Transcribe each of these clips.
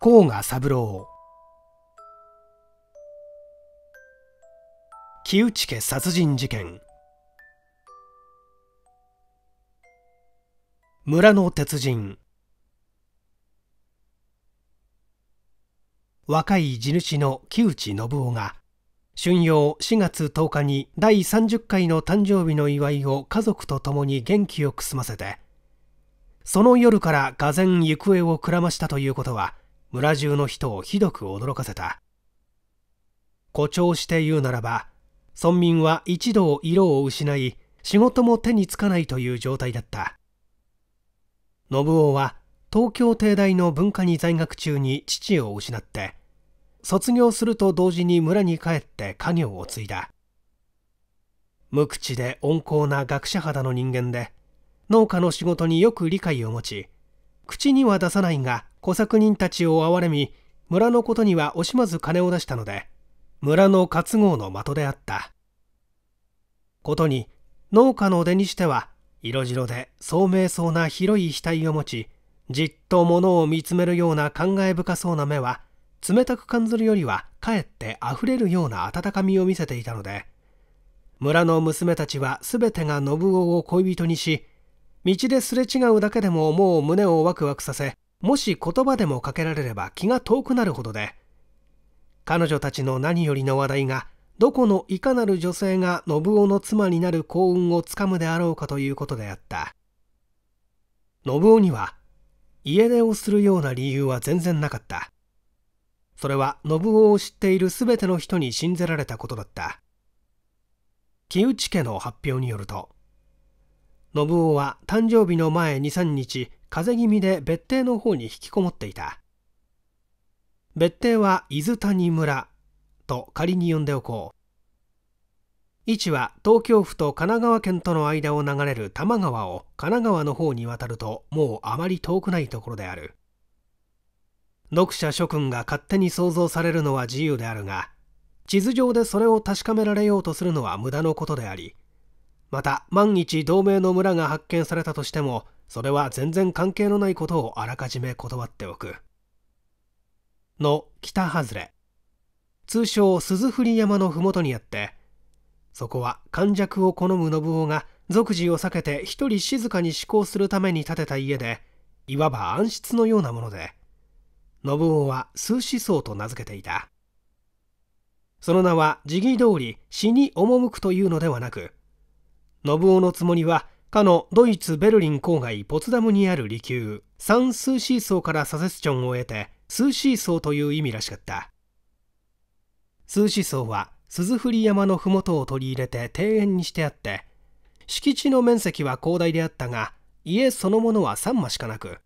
甲賀三郎木内家殺人事件村の鉄人若い地主の木内信夫が春陽4月10日に第30回の誕生日の祝いを家族と共に元気よく済ませてその夜から俄然行方をくらましたということは村中の人をひどく驚かせた誇張して言うならば村民は一度色を失い仕事も手につかないという状態だった信夫は東京帝大の文化に在学中に父を失って卒業すると同時に村に帰って家業を継いだ無口で温厚な学者肌の人間で農家の仕事によく理解を持ち口には出さないが小作人たちを憐れみ村のことには惜しまず金を出したので村の活号の的であったことに農家の出にしては色白で聡明そうな広い額を持ちじっと物を見つめるような感慨深そうな目は冷たく感じるよりはかえってあふれるような温かみを見せていたので村の娘たちは全てが信夫を恋人にし道ですれ違うだけでももう胸をワクワクさせもし言葉でもかけられれば気が遠くなるほどで彼女たちの何よりの話題がどこのいかなる女性が信夫の妻になる幸運をつかむであろうかということであった信夫には家出をするような理由は全然なかったそれは信夫を知っている全ての人に信ぜられたことだった木内家の発表によると信夫は誕生日の前23日風邪気味で別邸の方に引きこもっていた別邸は伊豆谷村と仮に呼んでおこう位置は東京府と神奈川県との間を流れる多摩川を神奈川の方に渡るともうあまり遠くないところである読者諸君が勝手に想像されるのは自由であるが地図上でそれを確かめられようとするのは無駄のことでありまた万一同盟の村が発見されたとしてもそれは全然関係のないことをあらかじめ断っておく。の北外れ。通称鈴振山の麓にあって、そこは寒弱を好む信夫が俗事を避けて一人静かに思考するために建てた家で、いわば暗室のようなもので、信夫は数思想と名付けていた。その名は時義通り死に赴くというのではなく、信夫のつもりはかのドイツ・ベルリン郊外ポツダムにある離宮、サン・スーシー層からサセスチョンを得て、スーシー層という意味らしかった。スーシー層は、鈴振山の麓を取り入れて庭園にしてあって、敷地の面積は広大であったが、家そのものは3間しかなく、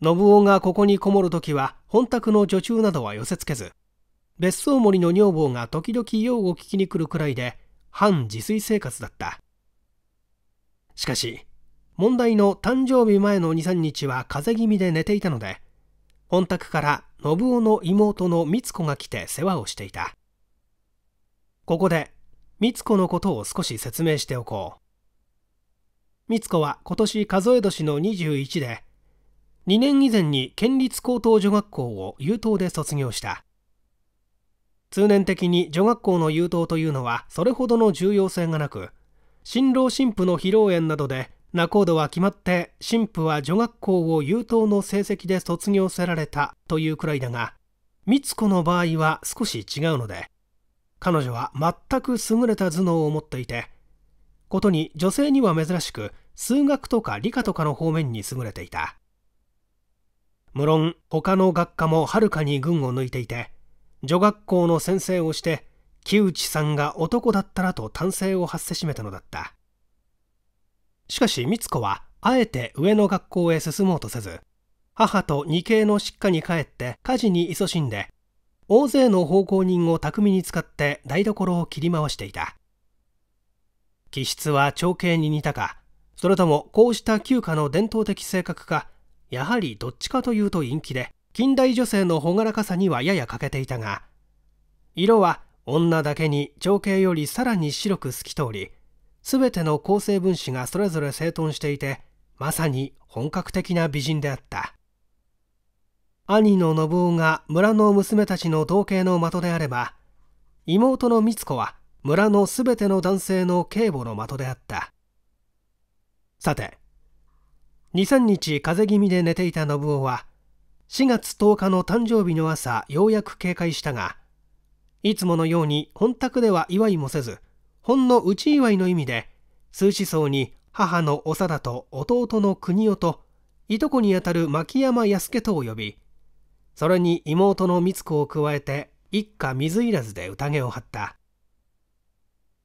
信夫がここにこもるときは、本宅の女中などは寄せつけず、別荘森の女房が時々用を聞きに来るくらいで、反自炊生活だった。しかし、問題の誕生日前の2、3日は風邪気味で寝ていたので、本宅から信夫の妹の光子が来て世話をしていた。ここで、光子のことを少し説明しておこう。光子は今年数え年の21で、2年以前に県立高等女学校を優等で卒業した。通年的に女学校の優等というのはそれほどの重要性がなく、新郎新婦の披露宴などで仲人は決まって新婦は女学校を優等の成績で卒業せられたというくらいだが美津子の場合は少し違うので彼女は全く優れた頭脳を持っていてことに女性には珍しく数学とか理科とかの方面に優れていた無論他の学科もはるかに群を抜いていて女学校の先生をして木内さんが男だったらと男性を発せしめたのだったしかし美津子はあえて上の学校へ進もうとせず母と二系の疾家に帰って家事に勤しんで大勢の奉公人を巧みに使って台所を切り回していた気質は長兄に似たかそれともこうした旧家の伝統的性格かやはりどっちかというと陰気で近代女性の朗らかさにはやや欠けていたが色は女だけに情景よりさらに白く透き通り全ての構成分子がそれぞれ整頓していてまさに本格的な美人であった兄の信夫が村の娘たちの同型の的であれば妹の光子は村の全ての男性の警母の的であったさて23日風邪気味で寝ていた信夫は4月10日の誕生日の朝ようやく警戒したがいつものように本宅では祝いもせず、ほんの内祝いの意味で、数思想に母の長田と弟の国男と、いとこにあたる牧山康家とを呼び、それに妹の光子を加えて、一家水入らずで宴を張った。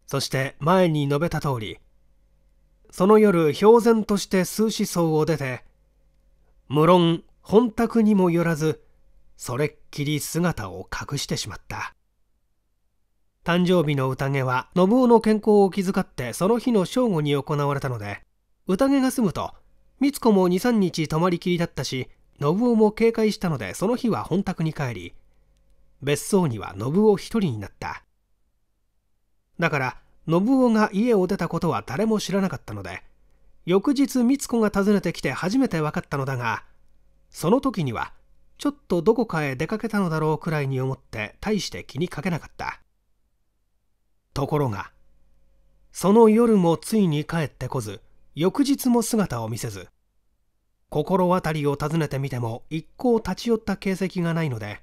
そして前に述べた通り、その夜、氷然として数思想を出て、無論、本宅にもよらず、それっきり姿を隠してしまった。誕生日の宴は信夫の健康を気遣ってその日の正午に行われたので宴が済むと美津子も23日泊まりきりだったし信夫も警戒したのでその日は本宅に帰り別荘には信夫一人になっただから信夫が家を出たことは誰も知らなかったので翌日美津子が訪ねてきて初めて分かったのだがその時にはちょっとどこかへ出かけたのだろうくらいに思って大して気にかけなかったところがその夜もついに帰ってこず翌日も姿を見せず心当たりを尋ねてみても一向立ち寄った形跡がないので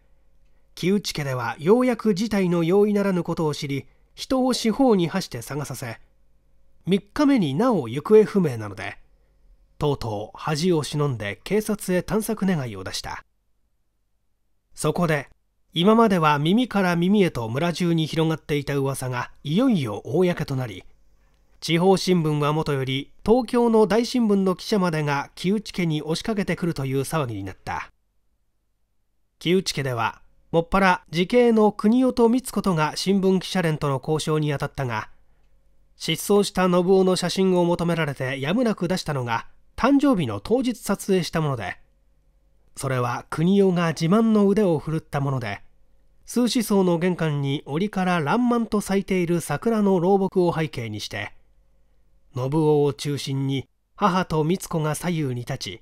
木内家ではようやく事態の容易ならぬことを知り人を四方に走って探させ3日目になお行方不明なのでとうとう恥を忍んで警察へ探索願いを出したそこで今までは耳から耳へと村中に広がっていた噂がいよいよ公となり地方新聞はもとより東京の大新聞の記者までが木内家に押しかけてくるという騒ぎになった木内家ではもっぱら時系の国夫と光子とが新聞記者連との交渉に当たったが失踪した信夫の写真を求められてやむなく出したのが誕生日の当日撮影したものでそれは国夫が自慢の腕を振るったもので数思想の玄関に折から爛漫と咲いている桜の老木を背景にして信夫を中心に母と光子が左右に立ち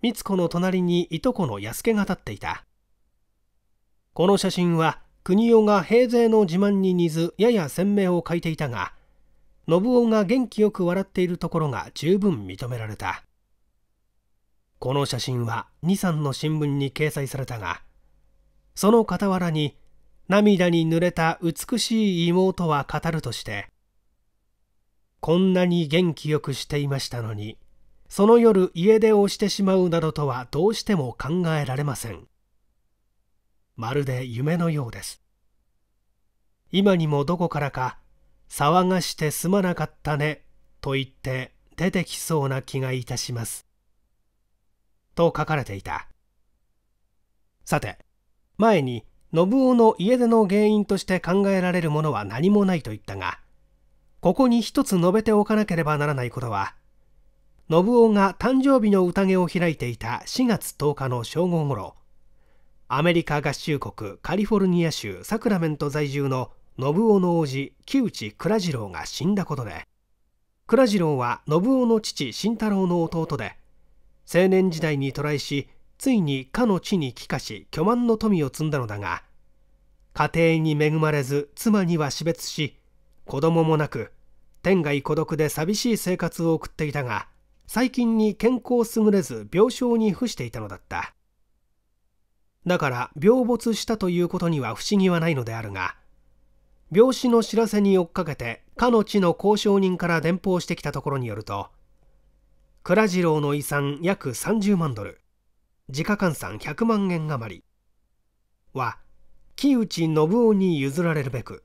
光子の隣にいとこの安家が立っていたこの写真は国夫が平勢の自慢に似ずやや鮮明を欠いていたが信夫が元気よく笑っているところが十分認められたこの写真は2、3の新聞に掲載されたがその傍らに涙に濡れた美しい妹は語るとしてこんなに元気よくしていましたのにその夜家出をしてしまうなどとはどうしても考えられませんまるで夢のようです今にもどこからか騒がしてすまなかったねと言って出てきそうな気がいたしますと書かれていたさて前に信夫の家出の原因として考えられるものは何もないと言ったがここに一つ述べておかなければならないことは信夫が誕生日の宴を開いていた4月10日の正午ごろアメリカ合衆国カリフォルニア州サクラメント在住の信夫の叔父木内倉次郎が死んだことで倉次郎は信夫の父慎太郎の弟で青年時代に渡来しついにかの地に帰化し巨万の富を積んだのだが家庭に恵まれず妻には死別し子供もなく天涯孤独で寂しい生活を送っていたが最近に健康優れず病床に伏していたのだっただから病没したということには不思議はないのであるが病死の知らせに追っかけてかの地の交渉人から電報してきたところによると倉次郎の遺産約30万ドル時価換算100万円余りは木内信夫に譲られるべく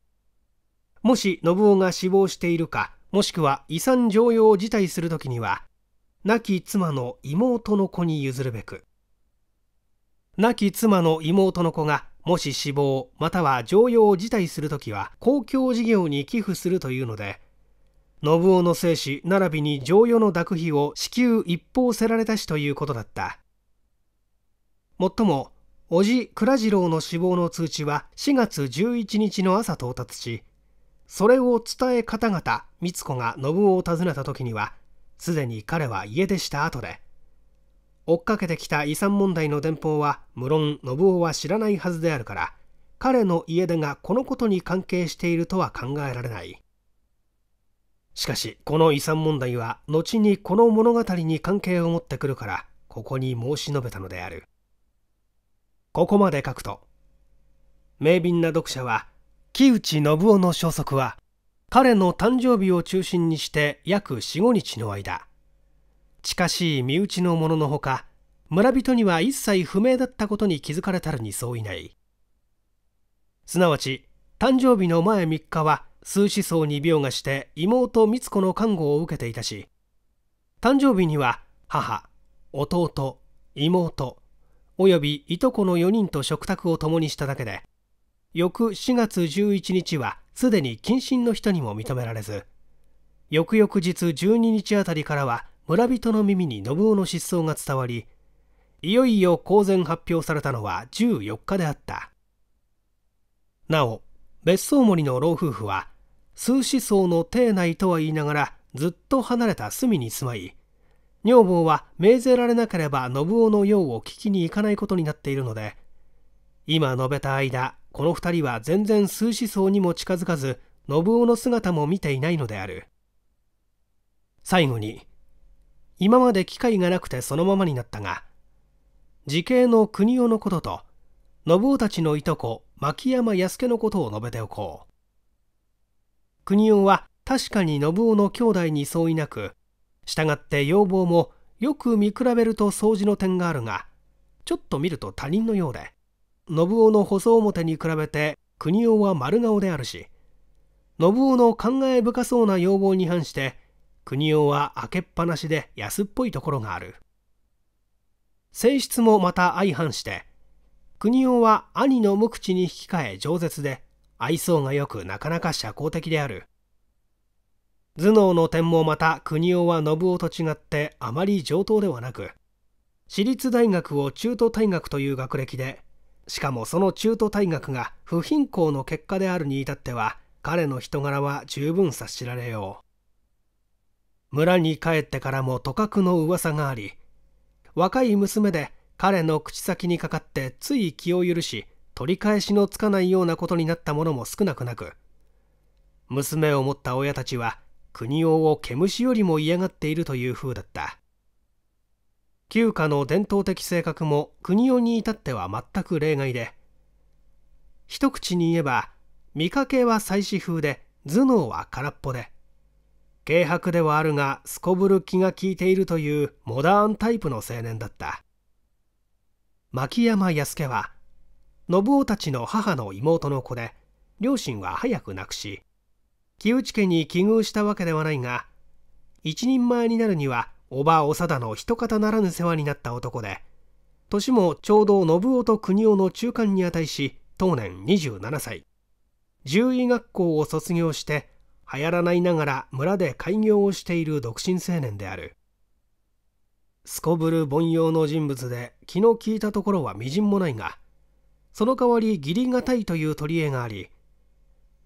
もし信夫が死亡しているかもしくは遺産常用を辞退する時には亡き妻の妹の子に譲るべく亡き妻の妹の子がもし死亡または常用を辞退するときは公共事業に寄付するというので信夫の生死並びに常用の諾費を至急一方せられたしということだったもっとも叔父倉次郎の死亡の通知は4月11日の朝到達しそれを伝え方々光子が信夫を訪ねた時にはすでに彼は家出した後で追っかけてきた遺産問題の電報は無論信夫は知らないはずであるから彼の家出がこのことに関係しているとは考えられないしかしこの遺産問題は後にこの物語に関係を持ってくるからここに申し述べたのであるここまで書くと明敏な読者は木内信夫の消息は彼の誕生日を中心にして約45日の間近しい身内の者のほか村人には一切不明だったことに気づかれたるに相違ないすなわち誕生日の前3日は数思想に病がして妹光子の看護を受けていたし誕生日には母弟妹およびいとこの4人と食卓を共にしただけで翌4月11日はすでに謹慎の人にも認められず翌々日12日あたりからは村人の耳に信夫の失踪が伝わりいよいよ公然発表されたのは14日であったなお別荘森の老夫婦は数子層の邸内とは言いながらずっと離れた隅に住まい女房は命ぜられなければ信夫の用を聞きに行かないことになっているので今述べた間この2人は全然数思想にも近づかず信夫の姿も見ていないのである最後に今まで機会がなくてそのままになったが時系の国夫のことと信夫たちのいとこ牧山康家のことを述べておこう国夫は確かに信夫の兄弟に相違なくしたがって要望もよく見比べると掃除の点があるがちょっと見ると他人のようで信夫の細表に比べて国王は丸顔であるし信夫の考え深そうな要望に反して国男は開けっぱなしで安っぽいところがある性質もまた相反して国男は兄の無口に引き換え饒舌で愛想がよくなかなか社交的である頭脳の点もまた国夫は信夫と違ってあまり上等ではなく私立大学を中途退学という学歴でしかもその中途退学が不貧困の結果であるに至っては彼の人柄は十分察しられよう村に帰ってからもとかくの噂があり若い娘で彼の口先にかかってつい気を許し取り返しのつかないようなことになったものも少なくなく娘を持った親たちは国王を毛虫よりも嫌がっているという風だった旧家の伝統的性格も国男に至っては全く例外で一口に言えば見かけは祭祀風で頭脳は空っぽで軽薄ではあるがすこぶる気が利いているというモダンタイプの青年だった牧山康家は信夫たちの母の妹の子で両親は早く亡くし木内家に奇遇したわけではないが一人前になるには叔母長田の一方ならぬ世話になった男で年もちょうど信夫と国夫の中間に値し当年27歳獣医学校を卒業して流行らないながら村で開業をしている独身青年であるすこぶる凡庸の人物で気の利いたところはみじんもないがその代わり義理がたいという取り柄があり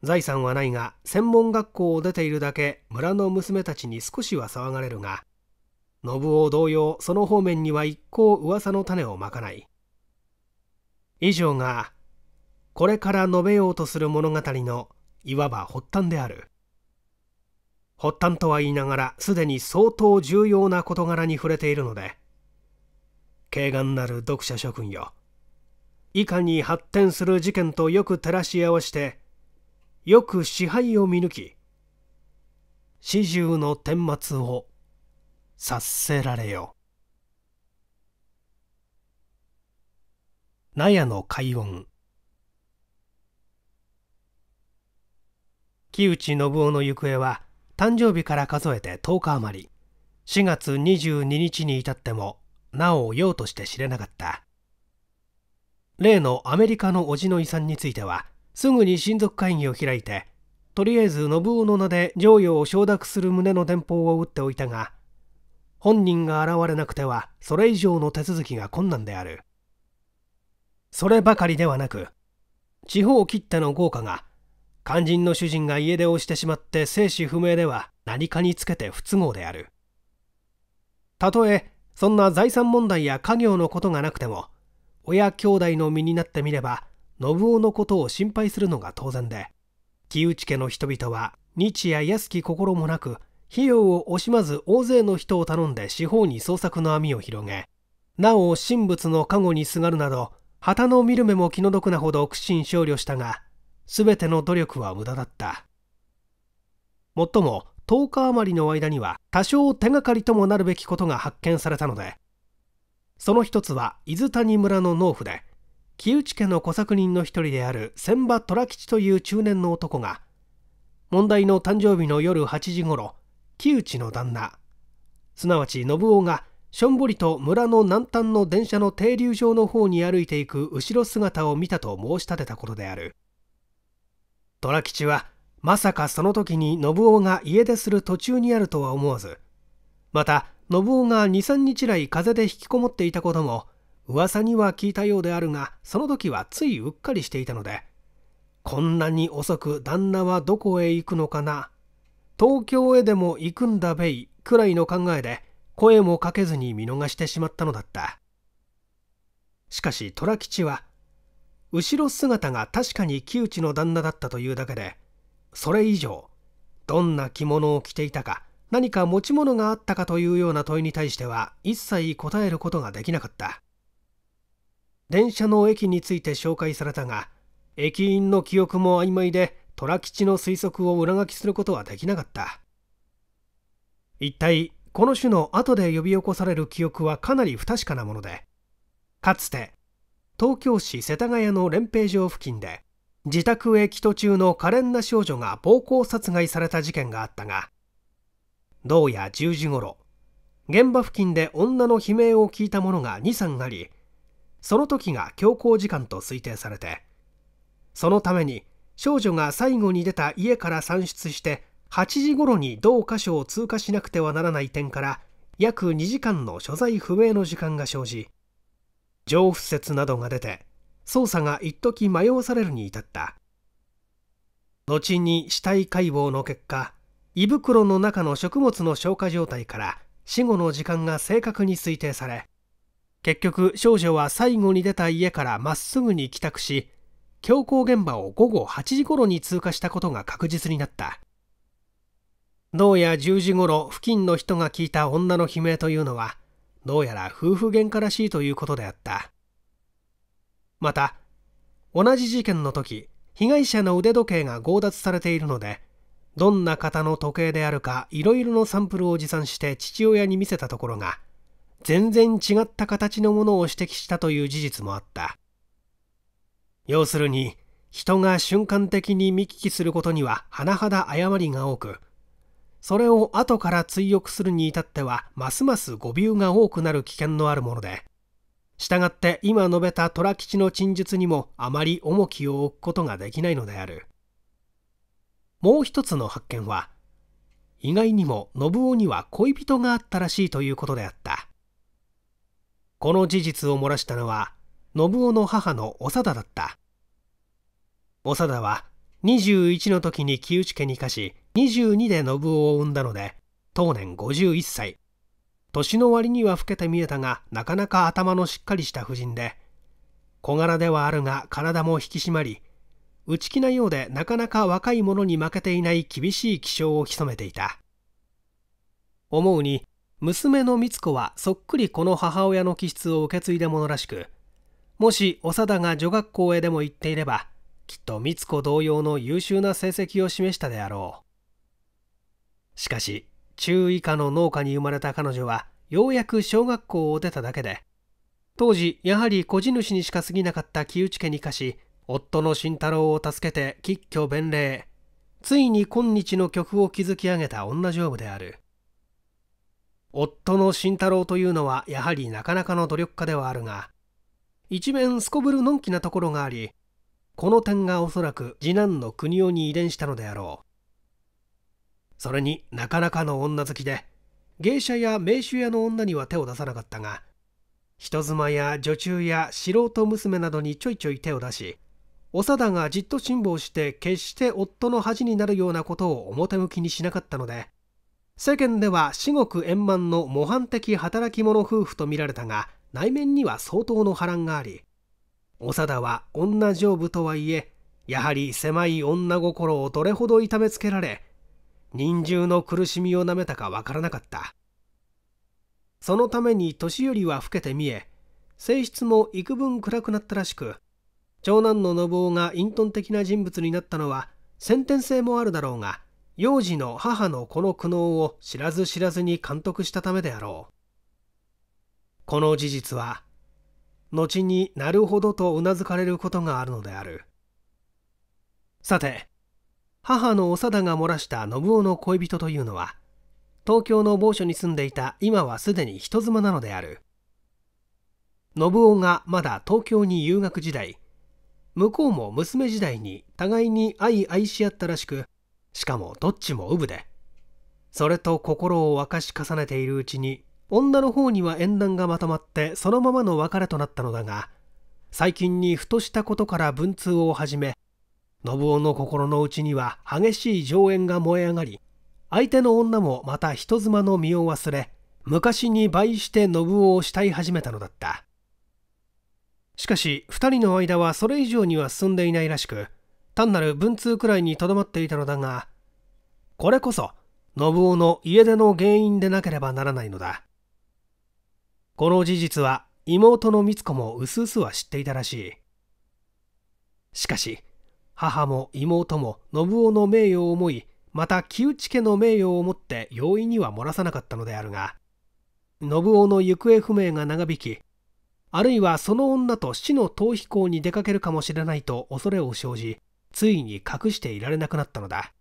財産はないが専門学校を出ているだけ村の娘たちに少しは騒がれるが信夫同様その方面には一向噂の種をまかない以上がこれから述べようとする物語のいわば発端である発端とは言いながらすでに相当重要な事柄に触れているので軽眼なる読者諸君よいかに発展する事件とよく照らし合わせてよく支配を見抜き始終の顛末を察せられよ納屋の開音木内信夫の行方は誕生日から数えて10日余り4月22日に至ってもなおようとして知れなかった例のアメリカの叔父の遺産についてはすぐに親族会議を開いてとりあえず信夫の名で上与を承諾する旨の電報を打っておいたが本人が現れなくてはそれ以上の手続きが困難であるそればかりではなく地方きっての豪華が肝心の主人が家出をしてしまって生死不明では何かにつけて不都合であるたとえそんな財産問題や家業のことがなくても親兄弟の身になってみれば信夫のことを心配するのが当然で木内家の人々は日夜安き心もなく費用を惜しまず大勢の人を頼んで四方に捜索の網を広げなお神仏の加護にすがるなど旗の見る目も気の毒なほど苦心勝慮したが全ての努力は無駄だったもっとも10日余りの間には多少手がかりともなるべきことが発見されたのでその一つは伊豆谷村の農夫で木内家の小作人の一人である千葉虎吉という中年の男が問題の誕生日の夜8時ごろ木内の旦那すなわち信夫がしょんぼりと村の南端の電車の停留場の方に歩いていく後ろ姿を見たと申し立てたことである虎吉はまさかその時に信夫が家出する途中にあるとは思わずまた信夫が23日来風邪で引きこもっていたことも噂には聞いたようであるがその時はついうっかりしていたのでこんなに遅く旦那はどこへ行くのかな東京へでも行くんだべいくらいの考えで声もかけずに見逃してしまったのだったしかし虎吉は後ろ姿が確かに木内の旦那だったというだけでそれ以上どんな着物を着ていたか何か持ち物があったかというような問いに対しては一切答えることができなかった電車の駅について紹介されたが駅員の記憶も曖昧で虎吉の推測を裏書きすることはできなかった一体この種の後で呼び起こされる記憶はかなり不確かなものでかつて東京市世田谷の連平城付近で自宅へ帰途中の可憐な少女が暴行殺害された事件があったが同夜10時ごろ現場付近で女の悲鳴を聞いた者が23ありその時が強行時間と推定されてそのために少女が最後に出た家から算出して8時頃に同箇所を通過しなくてはならない点から約2時間の所在不明の時間が生じ情不説などが出て捜査が一時迷わされるに至った後に死体解剖の結果胃袋の中の食物の消化状態から死後の時間が正確に推定され結局少女は最後に出た家からまっすぐに帰宅し強行現場を午後8時頃に通過したことが確実になったどうや10時頃付近の人が聞いた女の悲鳴というのはどうやら夫婦喧嘩らしいということであったまた同じ事件の時被害者の腕時計が強奪されているのでどんな型の時計であるかいろいろのサンプルを持参して父親に見せたところが全然違った形のものを指摘したという事実もあった要するに人が瞬間的に見聞きすることには甚だ誤りが多くそれを後から追憶するに至ってはますます誤謬が多くなる危険のあるものでしたがって今述べた虎吉の陳述にもあまり重きを置くことができないのであるもう一つの発見は意外にも信夫には恋人があったらしいということであったこの事実を漏らしたのは信夫の母の長田だった長田は21の時に木内家に貸し22で信夫を産んだので当年51歳年の割には老けて見えたがなかなか頭のしっかりした婦人で小柄ではあるが体も引き締まり内気なようでなかなか若い者に負けていない厳しい気性を潜めていた思うに娘の光子はそっくりこの母親の気質を受け継いだものらしくもし長田が女学校へでも行っていればきっと光子同様の優秀な成績を示したであろうしかし中以下の農家に生まれた彼女はようやく小学校を出ただけで当時やはり孤児主にしか過ぎなかった木内家に課し夫の慎太郎を助けて喫居弁礼ついに今日の曲を築き上げた女丈夫である夫の慎太郎というのはやはりなかなかの努力家ではあるが一面すこぶるのんきなところがありこの点がおそらく次男の国夫に遺伝したのであろうそれになかなかの女好きで芸者や名手屋の女には手を出さなかったが人妻や女中や素人娘などにちょいちょい手を出しお田がじっと辛抱して決して夫の恥になるようなことを表向きにしなかったので世間では至極円満の模範的働き者夫婦と見られたが内面には相当の波乱があり長田は女丈夫とはいえやはり狭い女心をどれほど痛めつけられ人中の苦しみをなめたかわからなかったそのために年寄りは老けて見え性質も幾分暗くなったらしく長男の信夫が隠遁的な人物になったのは先天性もあるだろうが幼児の母のこの苦悩を知らず知らずに監督したためであろう。この事実は、後になるほどとうなずかれることがあるのである。さて、母の長田が漏らした信夫の恋人というのは、東京の某所に住んでいた今はすでに人妻なのである。信夫がまだ東京に留学時代、向こうも娘時代に互いに愛愛し合ったらしく、しかもどっちもウブでそれと心を沸かし重ねているうちに女の方には縁談がまとまってそのままの別れとなったのだが最近にふとしたことから文通を始め信夫の心の内には激しい上縁が燃え上がり相手の女もまた人妻の身を忘れ昔に倍して信夫を慕い始めたのだったしかし2人の間はそれ以上には進んでいないらしく単なる文通くらいにとどまっていたのだが、これこそ、信夫の家出の原因でなければならないのだ。この事実は妹の光子もうすうすは知っていたらしい。しかし、母も妹も信夫の名誉を思い、また木内家の名誉をもって容易には漏らさなかったのであるが、信夫の行方不明が長引き、あるいはその女と死の逃避行に出かけるかもしれないと恐れを生じ、ついに隠していられなくなったのだ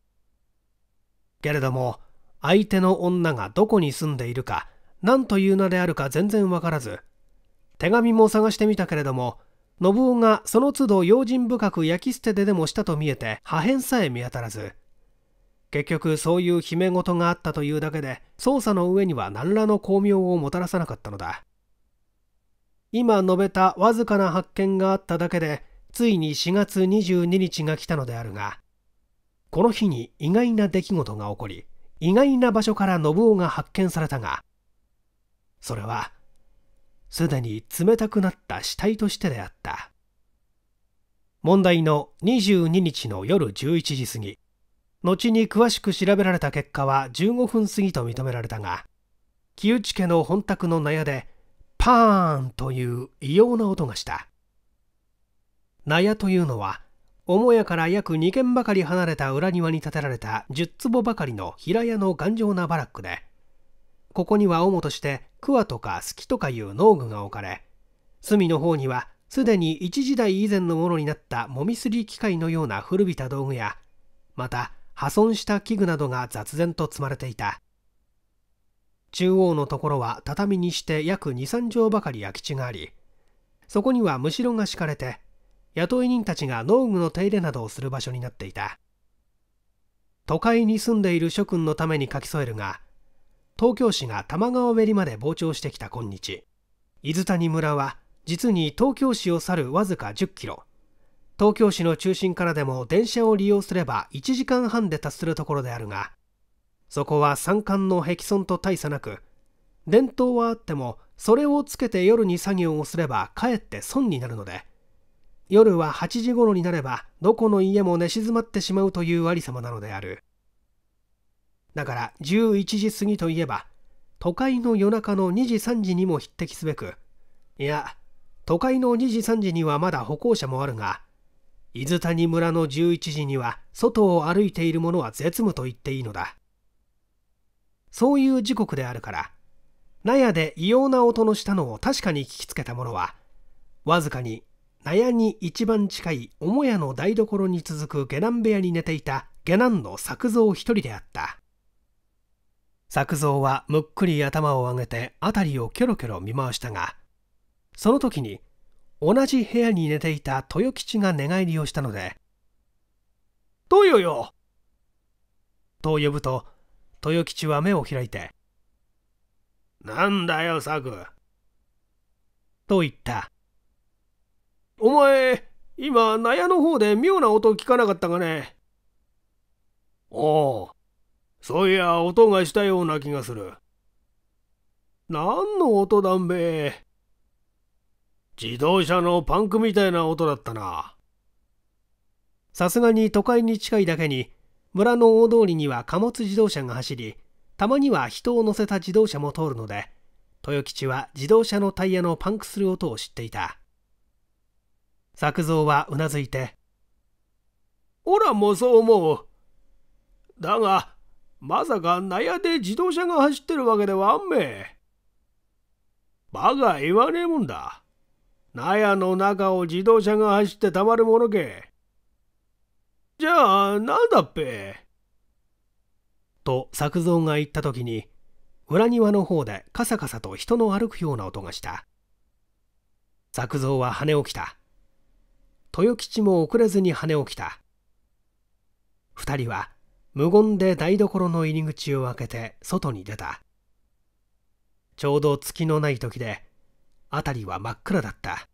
けれども相手の女がどこに住んでいるか何という名であるか全然わからず手紙も探してみたけれども信夫がその都度用心深く焼き捨てででもしたと見えて破片さえ見当たらず結局そういう秘め事があったというだけで捜査の上には何らの巧妙をもたらさなかったのだ今述べたわずかな発見があっただけでついに4月22日が来たのであるがこの日に意外な出来事が起こり意外な場所から信夫が発見されたがそれはすでに冷たくなった死体としてであった問題の22日の夜11時過ぎ後に詳しく調べられた結果は15分過ぎと認められたが木内家の本宅の納屋でパーンという異様な音がした納屋というのは母屋から約2軒ばかり離れた裏庭に建てられた10坪ばかりの平屋の頑丈なバラックでここには主として桑とか隙とかいう農具が置かれ隅の方にはすでに一時代以前のものになったもみすり機械のような古びた道具やまた破損した器具などが雑然と積まれていた中央のところは畳にして約23畳ばかり空き地がありそこにはむしろが敷かれて雇い人たちが農具の手入れなどをする場所になっていた都会に住んでいる諸君のために書き添えるが東京市が玉川べりまで膨張してきた今日伊豆谷村は実に東京市を去るわずか10キロ東京市の中心からでも電車を利用すれば1時間半で達するところであるがそこは山間の壁村と大差なく伝統はあってもそれをつけて夜に作業をすればかえって損になるので夜は8時頃になればどこの家も寝静まってしまうというありさまなのであるだから11時過ぎといえば都会の夜中の2時3時にも匹敵すべくいや都会の2時3時にはまだ歩行者もあるが伊豆谷村の11時には外を歩いている者は絶無と言っていいのだそういう時刻であるから納屋で異様な音のしたのを確かに聞きつけた者はわずかに納屋に一番近い母屋の台所に続く下男部屋に寝ていた下男の作蔵一人であった作蔵はむっくり頭を上げて辺りをキョロキョロ見回したがその時に同じ部屋に寝ていた豊吉が寝返りをしたので「豊よよ!」と呼ぶと豊吉は目を開いて「なんだよ作」と言ったお前、今、納屋の方で妙な音聞かなかったかねおあ、そういや、音がしたような気がする。何の音だんべ自動車のパンクみたいな音だったな。さすがに都会に近いだけに、村の大通りには貨物自動車が走り、たまには人を乗せた自動車も通るので、豊吉は自動車のタイヤのパンクする音を知っていた。作蔵はうなずいて「おらもそう思う。だがまさか納屋で自動車が走ってるわけではあんめバカ言わねえもんだ。納屋の中を自動車が走ってたまるものけ。じゃあなんだっぺ」と作蔵が言った時に裏庭の方でカサカサと人の歩くような音がした作蔵は跳ね起きた豊吉も遅れずに跳ね起きた2人は無言で台所の入り口を開けて外に出たちょうど月のない時で辺りは真っ暗だった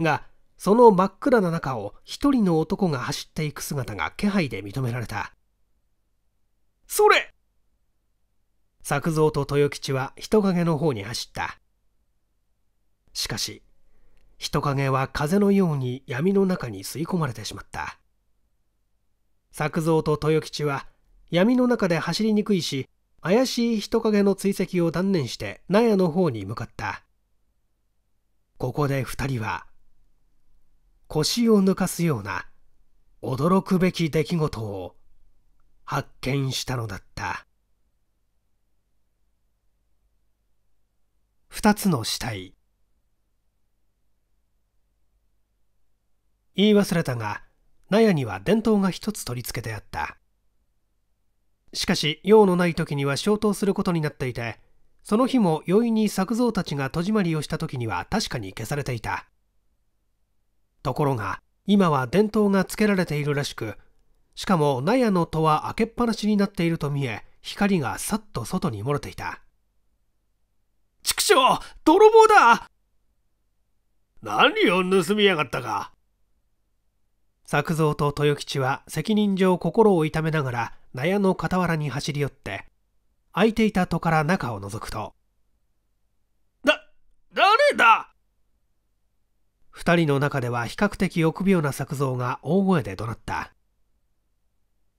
がその真っ暗な中を一人の男が走っていく姿が気配で認められたそれ作蔵と豊吉は人影の方に走ったしかし人影は風のように闇の中に吸い込まれてしまった作蔵と豊吉は闇の中で走りにくいし怪しい人影の追跡を断念して納屋の方に向かったここで2人は腰を抜かすような驚くべき出来事を発見したのだった2つの死体言い忘れたが納屋には電灯が一つ取り付けてあったしかし用のない時には消灯することになっていてその日も容易に作蔵たちが戸締まりをした時には確かに消されていたところが今は電灯がつけられているらしくしかも納屋の戸は開けっぱなしになっていると見え光がさっと外に漏れていた畜生泥棒だ何を盗みやがったか作蔵と豊吉は責任上心を痛めながら納屋の傍らに走り寄って空いていた戸から中を覗くとだ誰だ2人の中では比較的臆病な作蔵が大声で怒鳴った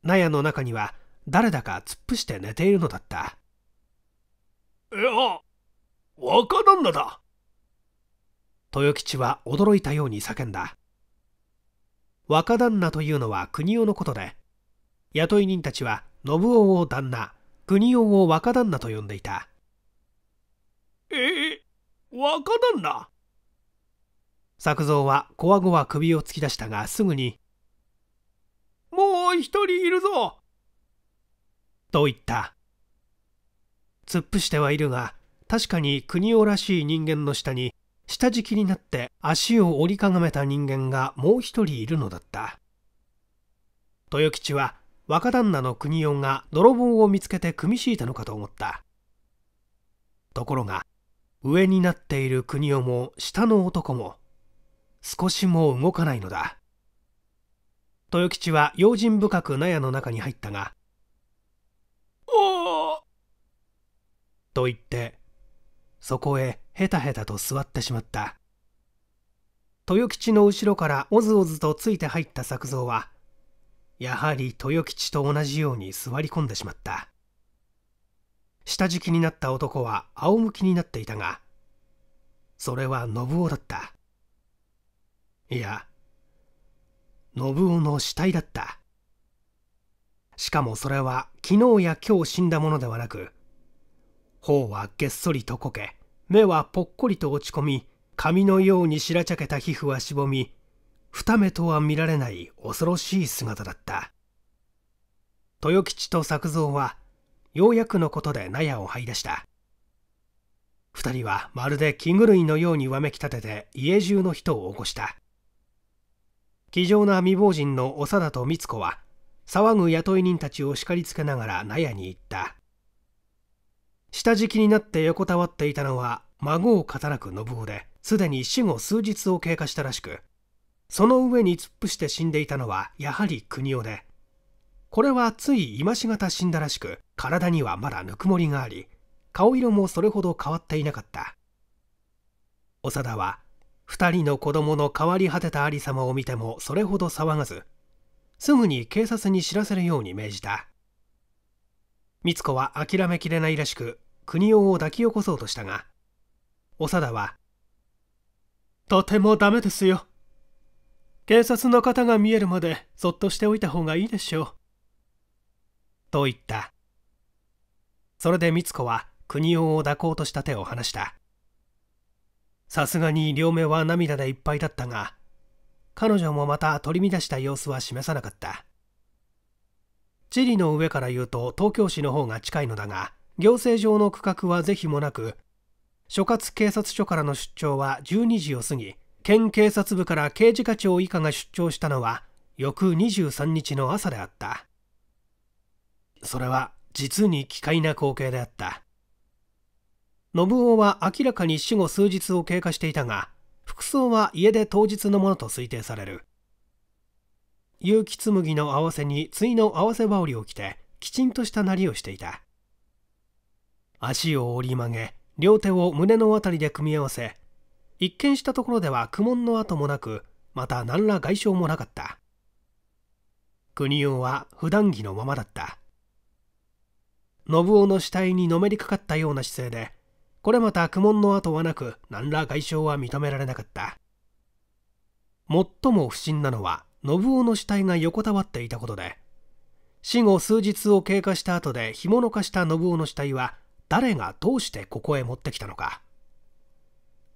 納屋の中には誰だか突っ伏して寝ているのだったいや若旦那だ豊吉は驚いたように叫んだ若旦那というのは国夫のことで雇い人たちは信夫を旦那国夫を若旦那と呼んでいたえ若旦那作蔵はこわごわ首を突き出したがすぐに「もう一人いるぞ!」と言った突っ伏してはいるが確かに国夫らしい人間の下に下敷きになって足を折りかがめた人間がもう一人いるのだった豊吉は若旦那の国男が泥棒を見つけて組み敷いたのかと思ったところが上になっている国男も下の男も少しも動かないのだ豊吉は用心深く納屋の中に入ったが「おお!」と言ってそこへヘタヘタと座ってしまった豊吉の後ろからおずおずとついて入った作蔵はやはり豊吉と同じように座り込んでしまった下敷きになった男は仰向きになっていたがそれは信夫だったいや信夫の死体だったしかもそれは昨日や今日死んだものではなく頬はげっそりとこけ目はぽっこりと落ち込み髪のように白茶けた皮膚はしぼみ二目とは見られない恐ろしい姿だった豊吉と作蔵はようやくのことで納屋を這い出した2人はまるで気狂いのようにわめき立てて家中の人を起こした気丈な未亡人の長田と光子は騒ぐ雇い人たちを叱りつけながら納屋に行った下敷きになって横たわっていたのは孫をたなく信夫ですでに死後数日を経過したらしくその上に突っ伏して死んでいたのはやはり国夫でこれはつい今しがた死んだらしく体にはまだぬくもりがあり顔色もそれほど変わっていなかった長田は2人の子供の変わり果てたありさまを見てもそれほど騒がずすぐに警察に知らせるように命じた美つ子は諦めきれないらしく国男を抱き起こそうとしたが長田は「とてもダメですよ警察の方が見えるまでそっとしておいた方がいいでしょう」と言ったそれで美津子は国男を抱こうとした手を離したさすがに両目は涙でいっぱいだったが彼女もまた取り乱した様子は示さなかった地理の上から言うと東京市の方が近いのだが行政上の区画は是非もなく所轄警察署からの出張は12時を過ぎ県警察部から刑事課長以下が出張したのは翌23日の朝であったそれは実に奇怪な光景であった信夫は明らかに死後数日を経過していたが服装は家出当日のものと推定される結城紬の合わせに対の合わせ羽織を着てきちんとしたなりをしていた足を折り曲げ両手を胸の辺りで組み合わせ一見したところでは苦悶の跡もなくまた何ら外傷もなかった国夫は普段着のままだった信夫の死体にのめりかかったような姿勢でこれまた苦悶の跡はなく何ら外傷は認められなかった最も不審なのは信夫の死体が横たわっていたことで死後数日を経過した後で干物化した信夫の死体は誰がどうしてここへ持ってきたのか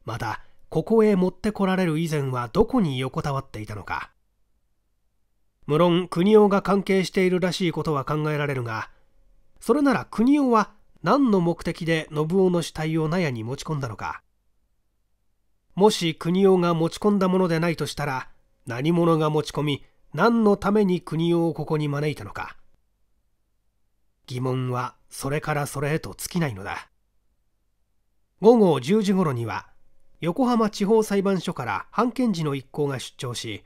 またここへ持ってこられる以前はどこに横たわっていたのか無論国夫が関係しているらしいことは考えられるがそれなら国夫は何の目的で信夫の死体を納屋に持ち込んだのかもし国夫が持ち込んだものでないとしたら何者が持ち込み何のために国をここに招いたのか疑問はそれからそれへと尽きないのだ午後10時頃には横浜地方裁判所から判検事の一行が出張し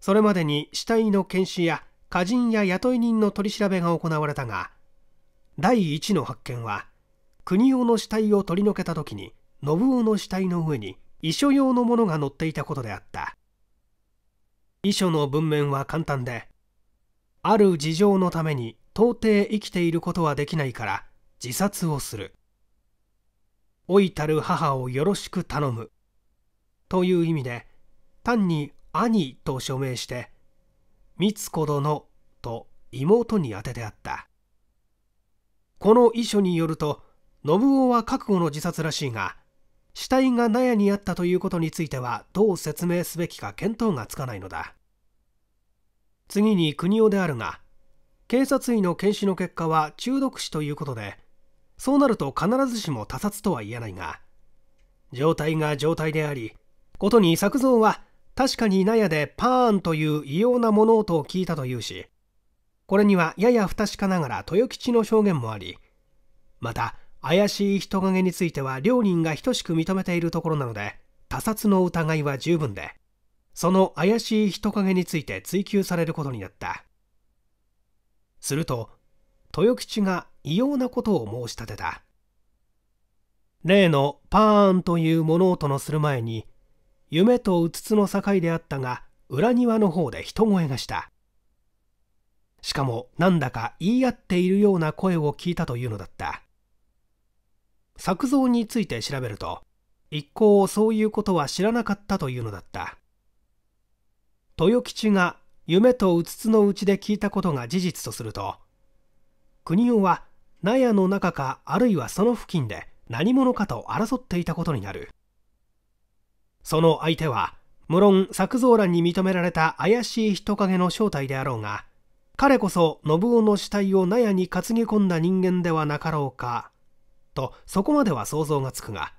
それまでに死体の検視や家人や雇い人の取り調べが行われたが第1の発見は国夫の死体を取り除けた時に信夫の死体の上に遺書用のものが載っていたことであった遺書の文面は簡単である事情のために到底生きていることはできないから自殺をする老いたる母をよろしく頼むという意味で単に兄と署名して光子殿と妹に宛ててあったこの遺書によると信夫は覚悟の自殺らしいが死体が納屋にあったということについてはどう説明すべきか見当がつかないのだ次に国尾であるが警察医の検視の結果は中毒死ということでそうなると必ずしも他殺とは言えないが状態が状態でありことに作蔵は確かに納屋でパーンという異様な物音を聞いたというしこれにはやや不確かながら豊吉の証言もありまた怪しい人影については両人が等しく認めているところなので他殺の疑いは十分でその怪しい人影について追及されることになったすると豊吉が異様なことを申し立てた例のパーンという物音のする前に夢とうつつの境であったが裏庭の方で人声がしたしかもなんだか言い合っているような声を聞いたというのだった作造について調べると一向そういうことは知らなかったというのだった豊吉が夢とうつつのうちで聞いたことが事実とすると国夫は納屋の中かあるいはその付近で何者かと争っていたことになるその相手は無論作造欄に認められた怪しい人影の正体であろうが彼こそ信夫の死体を納屋に担ぎ込んだ人間ではなかろうかとそこまでは想像がつくが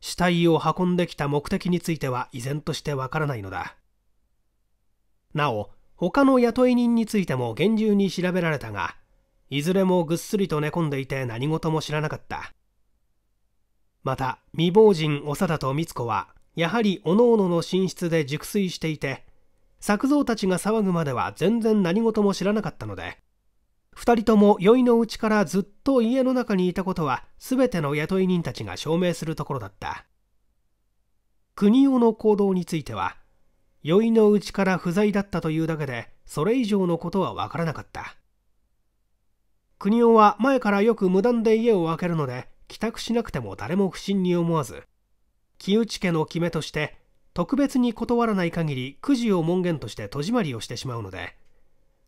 死体を運んできた目的については依然としてわからないのだなお他の雇い人についても厳重に調べられたがいずれもぐっすりと寝込んでいて何事も知らなかったまた未亡人長田と美津子はやはり各々の寝室で熟睡していて作蔵たちが騒ぐまでは全然何事も知らなかったので2人とも宵のうちからずっと家の中にいたことは全ての雇い人たちが証明するところだった国尾の行動については宵のうちから不在だったというだけでそれ以上のことは分からなかった国尾は前からよく無断で家を空けるので帰宅しなくても誰も不審に思わず木内家の決めとして特別に断らない限りくじを門限として戸締まりをしてしまうので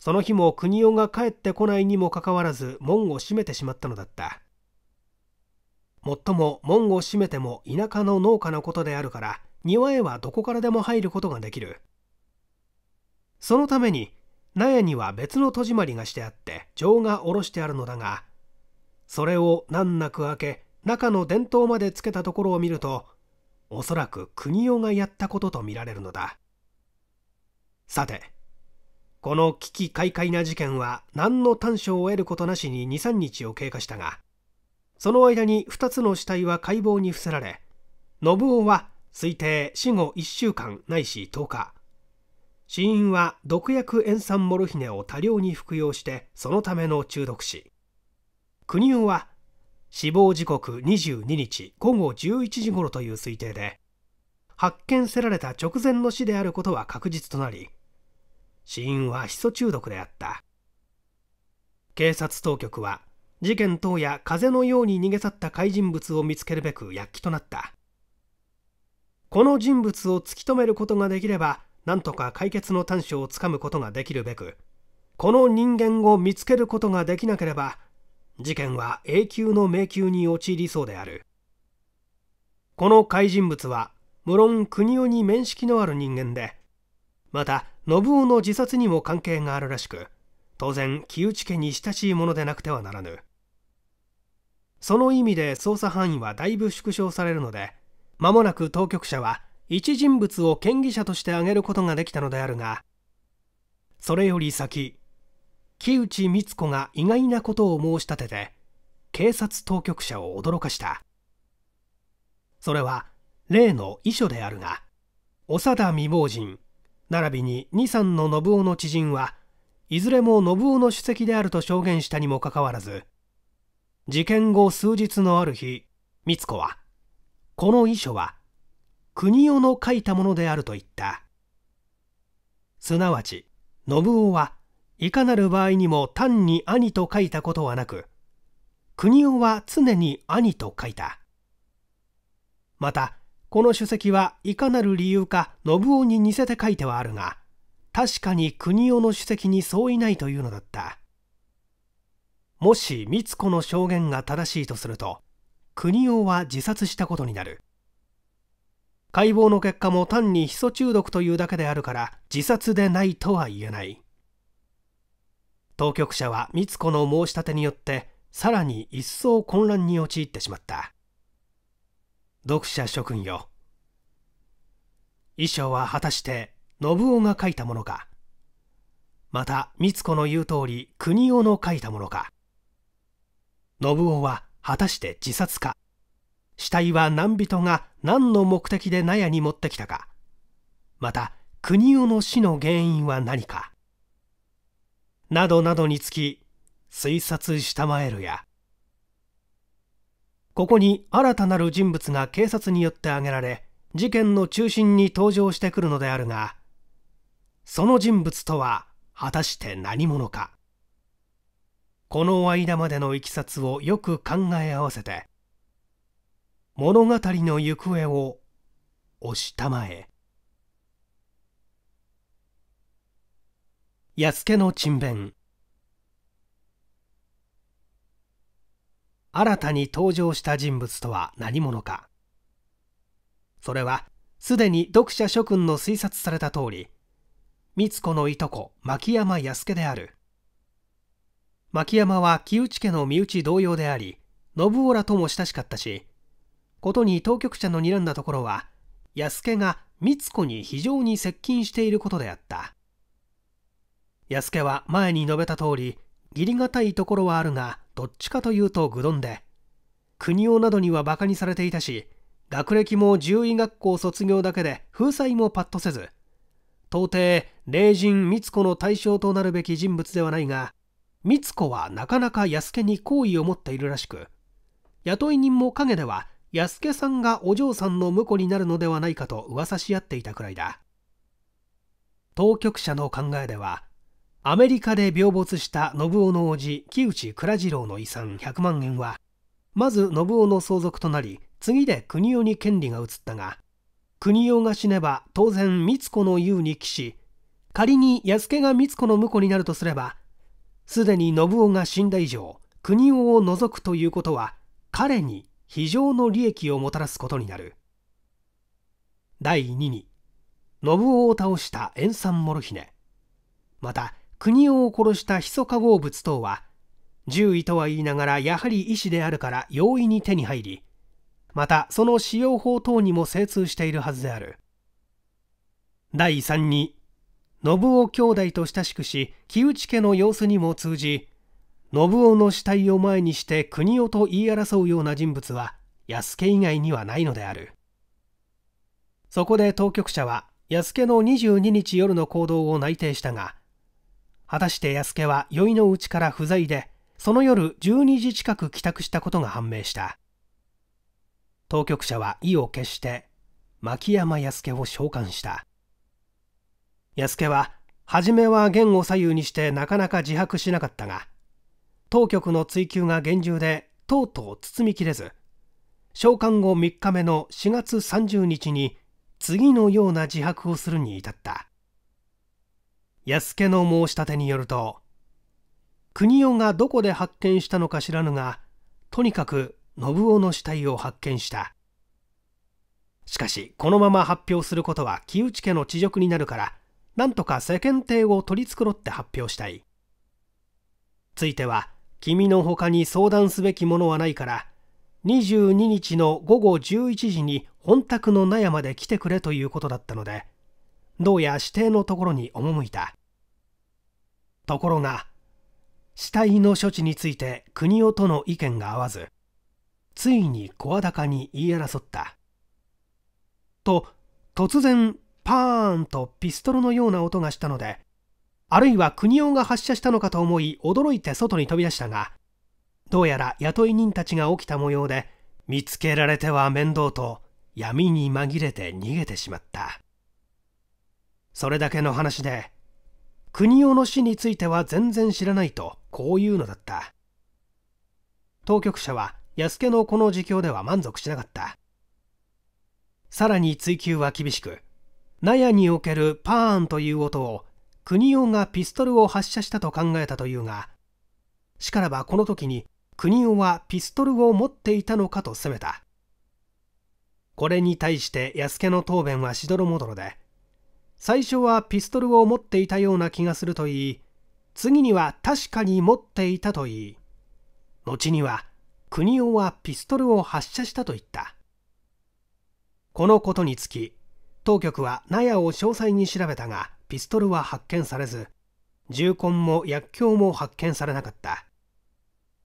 その日も国夫が帰ってこないにもかかわらず門を閉めてしまったのだったもっとも門を閉めても田舎の農家のことであるから庭へはどこからでも入ることができるそのために納屋には別の戸締まりがしてあって錠が下ろしてあるのだがそれを難なく開け中の電灯までつけたところを見るとおそらく国夫がやったこととみられるのださてこの危機快会な事件は何の短所を得ることなしに23日を経過したがその間に2つの死体は解剖に伏せられ信夫は推定死後1週間ないし10日死因は毒薬塩酸モルヒネを多量に服用してそのための中毒死国夫は死亡時刻22日午後11時頃という推定で発見せられた直前の死であることは確実となり死因はヒ素中毒であった警察当局は事件当夜風のように逃げ去った怪人物を見つけるべく躍起となったこの人物を突き止めることができればなんとか解決の短所をつかむことができるべくこの人間を見つけることができなければ事件は永久の迷宮に陥りそうであるこの怪人物は無論国生に面識のある人間でまた信夫の自殺にも関係があるらしく当然木内家に親しいものでなくてはならぬその意味で捜査範囲はだいぶ縮小されるので間もなく当局者は一人物を嫌疑者として挙げることができたのであるがそれより先木内光子が意外なことを申し立てて警察当局者を驚かしたそれは例の遺書であるが長田未亡人並びに二三の信夫の知人はいずれも信夫の主席であると証言したにもかかわらず事件後数日のある日光子はこの遺書は国夫の書いたものであると言ったすなわち信夫はいかなる場合にも単に兄と書いたことはなく国夫は常に兄と書いたまたこの書席はいかなる理由か信夫に似せて書いてはあるが、確かに国夫の主席に相違ないというのだった。もし光子の証言が正しいとすると、国夫は自殺したことになる。解剖の結果も単にヒ素中毒というだけであるから自殺でないとは言えない当局者は光子の申し立てによってさらに一層混乱に陥ってしまった読者諸君よ遺書は果たして信夫が書いたものかまた光子の言う通り国夫の書いたものか信夫は果たして自殺か死体は何人が何の目的で納屋に持ってきたかまた国夫の死の原因は何かなどなどにつき推察したまえるやここに新たなる人物が警察によって挙げられ事件の中心に登場してくるのであるがその人物とは果たして何者かこの間までのいきさつをよく考え合わせて物語の行方を押したまえ安家の沈弁新たに登場した人物とは何者かそれはすでに読者諸君の推察された通りつ子のいとこ牧山康家である牧山は木内家の身内同様であり信夫らとも親しかったしことに当局者の睨んだところは安家が光子に非常に接近していることであった安家は前に述べた通り義理堅いところはあるがどっちかというと愚鈍で国をなどにはバカにされていたし学歴も獣医学校卒業だけで風采もパッとせず到底霊人光子の対象となるべき人物ではないが光子はなかなか安家に好意を持っているらしく雇い人も陰では安家さんがお嬢さんの婿になるのではないかと噂し合っていたくらいだ当局者の考えではアメリカで病没した信夫の叔父木内蔵次郎の遺産100万円はまず信夫の相続となり次で国代に権利が移ったが国代が死ねば当然光子の優に帰し仮に安家が光子の婿になるとすればすでに信夫が死んだ以上国代を除くということは彼に非常の利益をもたらすことになる第2に信夫を倒した塩酸モルヒネまた国を殺したヒ素化合物等は獣医とは言いながらやはり医師であるから容易に手に入りまたその使用法等にも精通しているはずである第3に信夫兄弟と親しくし木内家の様子にも通じ信夫の死体を前にして国夫と言い争うような人物は安家以外にはないのであるそこで当局者は安家の22日夜の行動を内定したが果たして安家は宵のうちから不在でその夜12時近く帰宅したことが判明した当局者は意を決して牧山安家を召喚した安家は初めは言を左右にしてなかなか自白しなかったが当局の追及が厳重でとうとう包みきれず召喚後3日目の4月30日に次のような自白をするに至った安家の申し立てによると国代がどこで発見したのか知らぬがとにかく信夫の死体を発見したしかしこのまま発表することは木内家の恥辱になるからなんとか世間体を取り繕って発表したいついては君の他に相談すべきものはないから22日の午後11時に本宅の納屋まで来てくれということだったのでどうや指定のところに赴いたところが死体の処置について国をとの意見が合わずついに声高に言い争ったと突然パーンとピストルのような音がしたのであるいは国夫が発射したのかと思い驚いて外に飛び出したがどうやら雇い人たちが起きた模様で見つけられては面倒と闇に紛れて逃げてしまった。それだけの話で国夫の死については全然知らないとこういうのだった当局者は安家のこの自供では満足しなかったさらに追及は厳しく納屋におけるパーンという音を国夫がピストルを発射したと考えたというがしからばこの時に国夫はピストルを持っていたのかと責めたこれに対して安家の答弁はしどろもどろで最初はピストルを持っていたような気がするといい次には確かに持っていたといい後には国夫はピストルを発射したと言ったこのことにつき当局は納屋を詳細に調べたがピストルは発見されず銃痕も薬莢も発見されなかった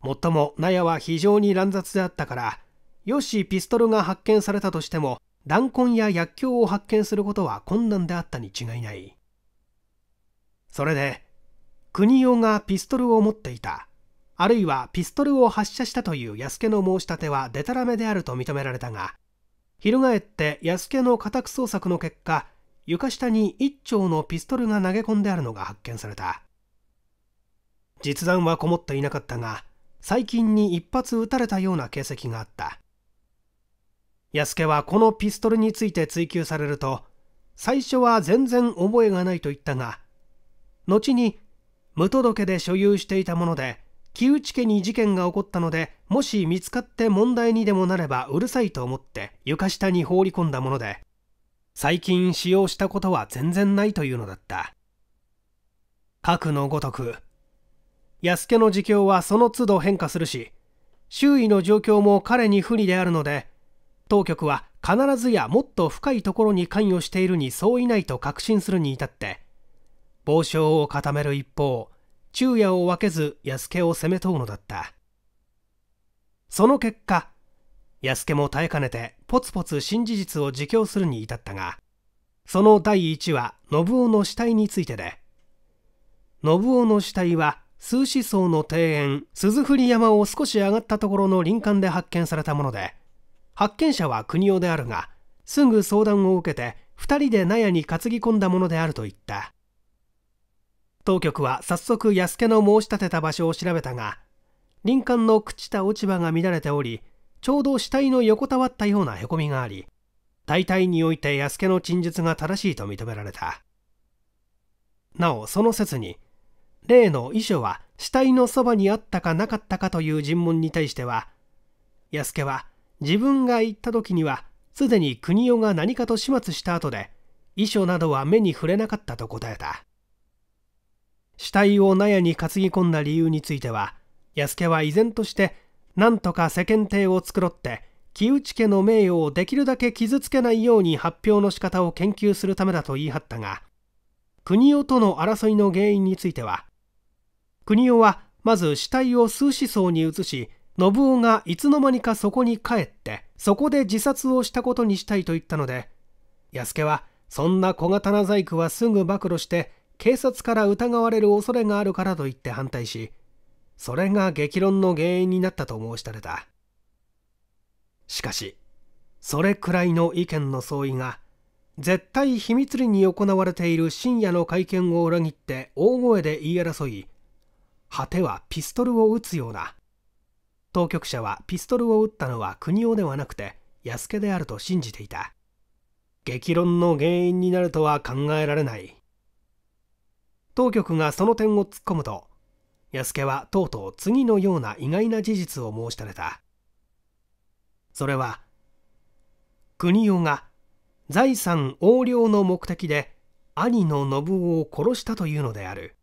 もっとも納屋は非常に乱雑であったからよしピストルが発見されたとしても弾痕や薬莢を発見することは困難であったに違いないそれで国男がピストルを持っていたあるいはピストルを発射したという安家の申し立てはでたらめであると認められたが翻って安家の家宅捜索の結果床下に1丁のピストルが投げ込んであるのが発見された実弾はこもっていなかったが最近に一発撃たれたような形跡があった安家はこのピストルについて追及されると最初は全然覚えがないと言ったが後に無届けで所有していたもので木内家に事件が起こったのでもし見つかって問題にでもなればうるさいと思って床下に放り込んだもので最近使用したことは全然ないというのだった核のごとく安家の自供はその都度変化するし周囲の状況も彼に不利であるので当局は必ずやもっと深いところに関与しているに相違ないと確信するに至って傍傷を固める一方昼夜を分けず安家を攻め問うのだったその結果安家も耐えかねてポツポツ新事実を自供するに至ったがその第一話信夫の死体についてで信夫の死体は数子層の庭園鈴振山を少し上がったところの林間で発見されたもので発見者は国夫であるがすぐ相談を受けて2人で納屋に担ぎ込んだものであると言った当局は早速安家の申し立てた場所を調べたが林間の朽ちた落ち葉が乱れておりちょうど死体の横たわったようなへこみがあり大体において安家の陳述が正しいと認められたなおその説に例の遺書は死体のそばにあったかなかったかという尋問に対しては安家は自分が行った時にはすでに国代が何かと始末した後で遺書などは目に触れなかったと答えた死体を納屋に担ぎ込んだ理由については安家は依然として何とか世間体を繕って木内家の名誉をできるだけ傷つけないように発表の仕方を研究するためだと言い張ったが国代との争いの原因については国代はまず死体を数思想に移し信夫がいつの間にかそこに帰ってそこで自殺をしたことにしたいと言ったので弥助はそんな小型な細工はすぐ暴露して警察から疑われる恐れがあるからと言って反対しそれが激論の原因になったと申し立てたしかしそれくらいの意見の相違が絶対秘密裏に行われている深夜の会見を裏切って大声で言い争い果てはピストルを撃つような当局者はピストルを撃ったのは国尾ではなくて安家であると信じていた激論の原因になるとは考えられない当局がその点を突っ込むと安家はとうとう次のような意外な事実を申し立てたそれは国尾が財産横領の目的で兄の信夫を殺したというのである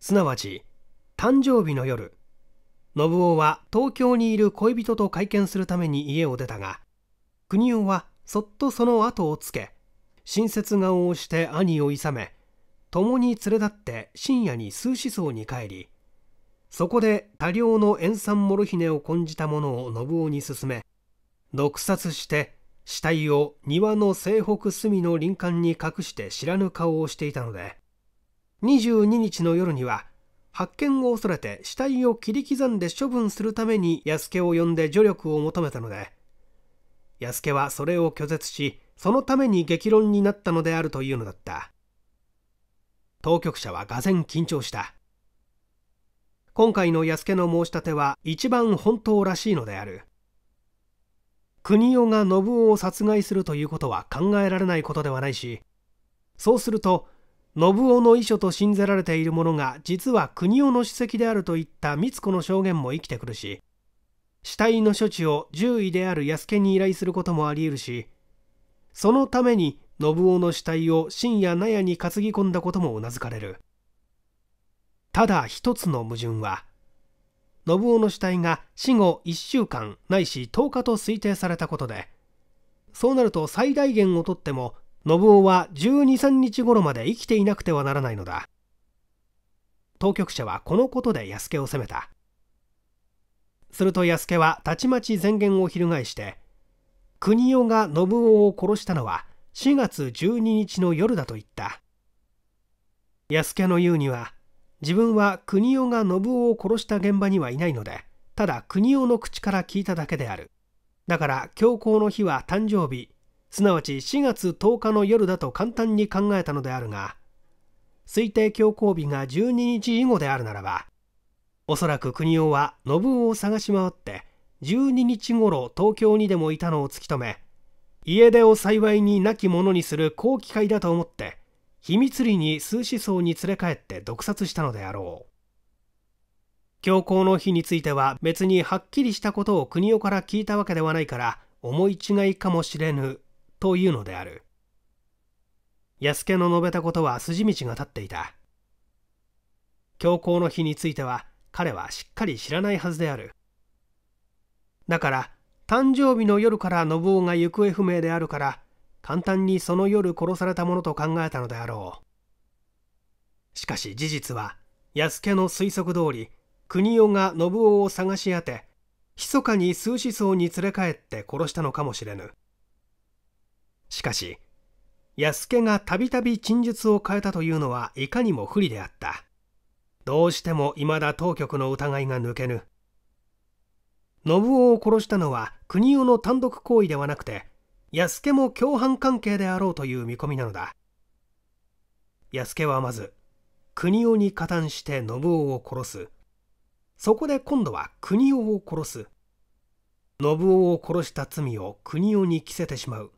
すなわち誕生日の夜信夫は東京にいる恋人と会見するために家を出たが国夫はそっとその後をつけ親切顔をして兄をいさめ共に連れ立って深夜に数子層に帰りそこで多量の塩酸モロヒネを混じたものを信夫に勧め毒殺して死体を庭の西北隅の林間に隠して知らぬ顔をしていたので22日の夜には発見を恐れて死体を切り刻んで処分するために弥助を呼んで助力を求めたので弥助はそれを拒絶しそのために激論になったのであるというのだった当局者は俄然緊張した今回の弥助の申し立ては一番本当らしいのである国男が信夫を殺害するということは考えられないことではないしそうすると信夫の遺書と信ぜられているものが実は国夫の史跡であるといった光子の証言も生きてくるし死体の処置を獣医である安家に依頼することもあり得るしそのために信夫の死体を深夜納屋に担ぎ込んだこともうなずかれるただ一つの矛盾は信夫の死体が死後1週間ないし10日と推定されたことでそうなると最大限をとっても信夫は1 2 3日頃まで生きていなくてはならないのだ当局者はこのことで安家を責めたすると安家はたちまち前言を翻して国夫が信夫を殺したのは4月12日の夜だと言った安家の言うには自分は国夫が信夫を殺した現場にはいないのでただ国夫の口から聞いただけであるだから教皇の日は誕生日すなわち4月10日の夜だと簡単に考えたのであるが推定強行日が12日以後であるならばおそらく国王は信夫を探し回って12日頃東京にでもいたのを突き止め家出を幸いに亡き者にする好機会だと思って秘密裏に数思想に連れ帰って毒殺したのであろう強行の日については別にはっきりしたことを国夫から聞いたわけではないから思い違いかもしれぬというのである安家の述べたことは筋道が立っていた教皇の日については彼はしっかり知らないはずであるだから誕生日の夜から信夫が行方不明であるから簡単にその夜殺されたものと考えたのであろうしかし事実は安家の推測通り国夫が信夫を探し当て密かに数思想に連れ帰って殺したのかもしれぬしかし安家がたびたび陳述を変えたというのはいかにも不利であったどうしても未だ当局の疑いが抜けぬ信夫を殺したのは国夫の単独行為ではなくて安家も共犯関係であろうという見込みなのだ安家はまず国夫に加担して信夫を殺すそこで今度は国夫を殺す信夫を殺した罪を国夫に着せてしまう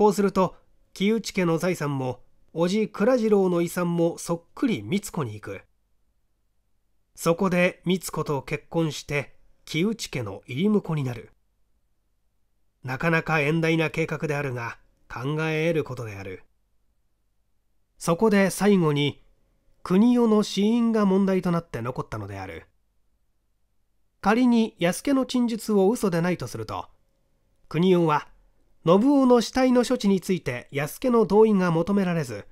こうすると木内家の財産も叔父倉次郎の遺産もそっくり光子に行くそこで光子と結婚して木内家の入り婿になるなかなか遠大な計画であるが考え得ることであるそこで最後に国代の死因が問題となって残ったのである仮に安家の陳述を嘘でないとすると国代は信夫の死体の処置について安家の同意が求められず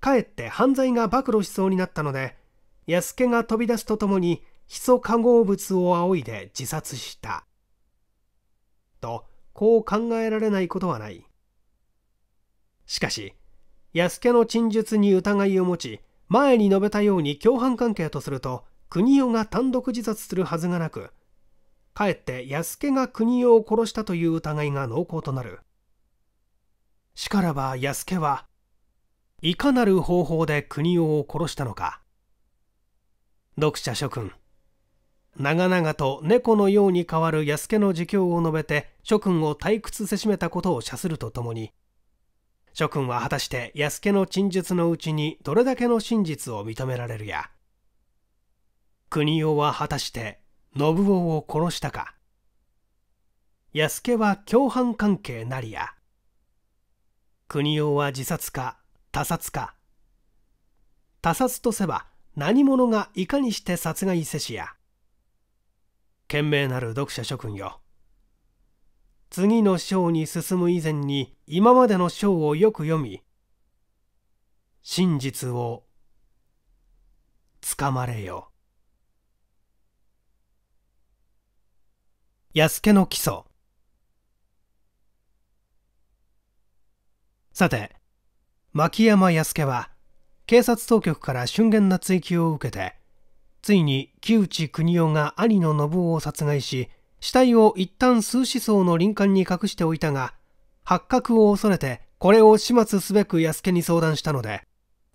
かえって犯罪が暴露しそうになったので安家が飛び出すとともにヒ素化合物を仰いで自殺したとこう考えられないことはないしかし安家の陳述に疑いを持ち前に述べたように共犯関係とすると国代が単独自殺するはずがなくかえって安家が国を殺したという疑いが濃厚となるしからば安家はいかなる方法で国を殺したのか読者諸君長々と猫のように変わる安家の自供を述べて諸君を退屈せしめたことを謝するとともに諸君は果たして安家の陳述のうちにどれだけの真実を認められるや国夫は果たして信夫を殺したか安家は共犯関係なりや国夫は自殺か他殺か他殺とせば何者がいかにして殺害せしや賢明なる読者諸君よ次の章に進む以前に今までの章をよく読み真実をつかまれよ安家の基礎さて牧山安家は警察当局から俊厳な追及を受けてついに木内邦夫が兄の信夫を殺害し死体を一旦数子層の林間に隠しておいたが発覚を恐れてこれを始末すべく安家に相談したので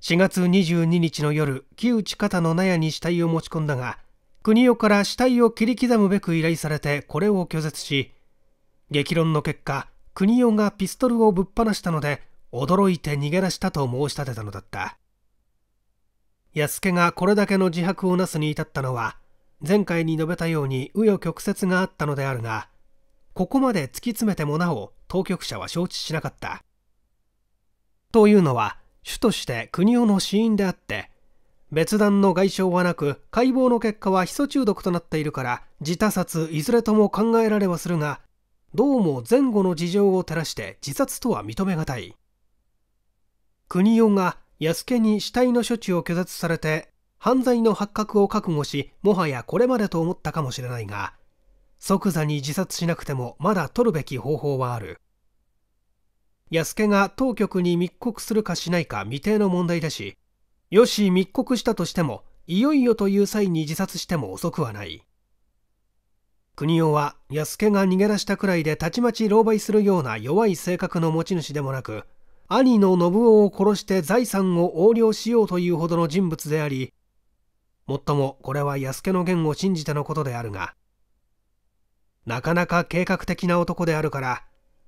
4月22日の夜木内方の納屋に死体を持ち込んだが国代から死体を切り刻むべく依頼されてこれを拒絶し激論の結果国代がピストルをぶっ放したので驚いて逃げ出したと申し立てたのだった安家がこれだけの自白をなすに至ったのは前回に述べたように紆余曲折があったのであるがここまで突き詰めてもなお当局者は承知しなかったというのは主として国夫の死因であって別段の外傷はなく解剖の結果はヒ素中毒となっているから自他殺いずれとも考えられはするがどうも前後の事情を照らして自殺とは認めがたい国代が安家に死体の処置を拒絶されて犯罪の発覚を覚悟しもはやこれまでと思ったかもしれないが即座に自殺しなくてもまだ取るべき方法はある安家が当局に密告するかしないか未定の問題だしよし密告したとしてもいよいよという際に自殺しても遅くはない国男は安家が逃げ出したくらいでたちまち狼狽するような弱い性格の持ち主でもなく兄の信夫を殺して財産を横領しようというほどの人物でありもっともこれは安家の言を信じてのことであるがなかなか計画的な男であるから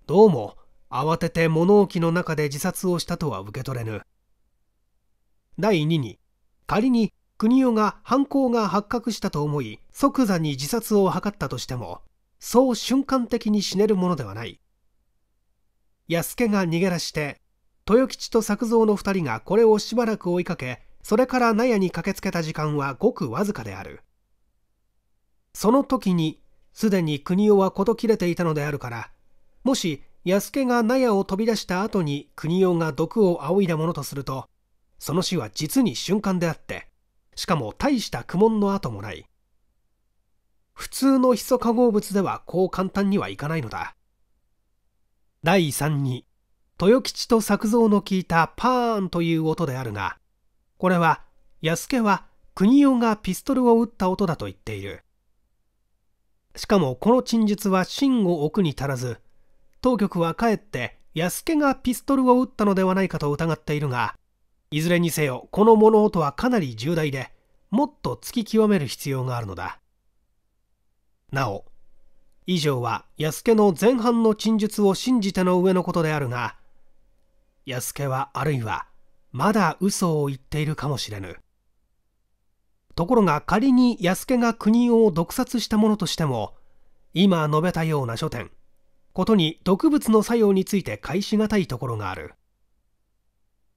どうも慌てて物置の中で自殺をしたとは受け取れぬ第2に仮に国夫が犯行が発覚したと思い即座に自殺を図ったとしてもそう瞬間的に死ねるものではない安家が逃げ出して豊吉と作蔵の2人がこれをしばらく追いかけそれから納屋に駆けつけた時間はごくわずかであるその時にすでに国夫は事切れていたのであるからもし安家が納屋を飛び出した後に国夫が毒を仰いだものとするとその死は実に瞬間であってしかも大した苦悶の跡もない普通のヒ素化合物ではこう簡単にはいかないのだ第3に豊吉と作造の聞いたパーンという音であるがこれは安家は国夫がピストルを撃った音だと言っているしかもこの陳述は真を奥に足らず当局はかえって安家がピストルを撃ったのではないかと疑っているがいずれにせよこの物音はかなり重大でもっと突き極める必要があるのだなお以上は安家の前半の陳述を信じての上のことであるが安家はあるいはまだ嘘を言っているかもしれぬところが仮に安家が国を毒殺したものとしても今述べたような書店ことに毒物の作用について返し難いところがある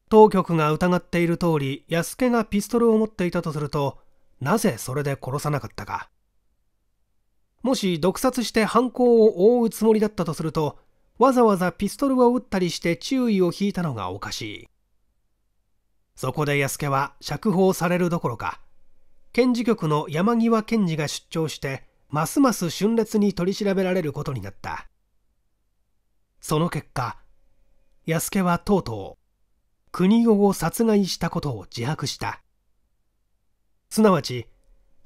当局が疑っている通り安家がピストルを持っていたとするとなぜそれで殺さなかったかもし毒殺して犯行を覆うつもりだったとするとわざわざピストルを撃ったりして注意を引いたのがおかしいそこで安家は釈放されるどころか検事局の山際検事が出張してますます峻烈に取り調べられることになったその結果安家はとうとう国男を殺害したことを自白したすなわち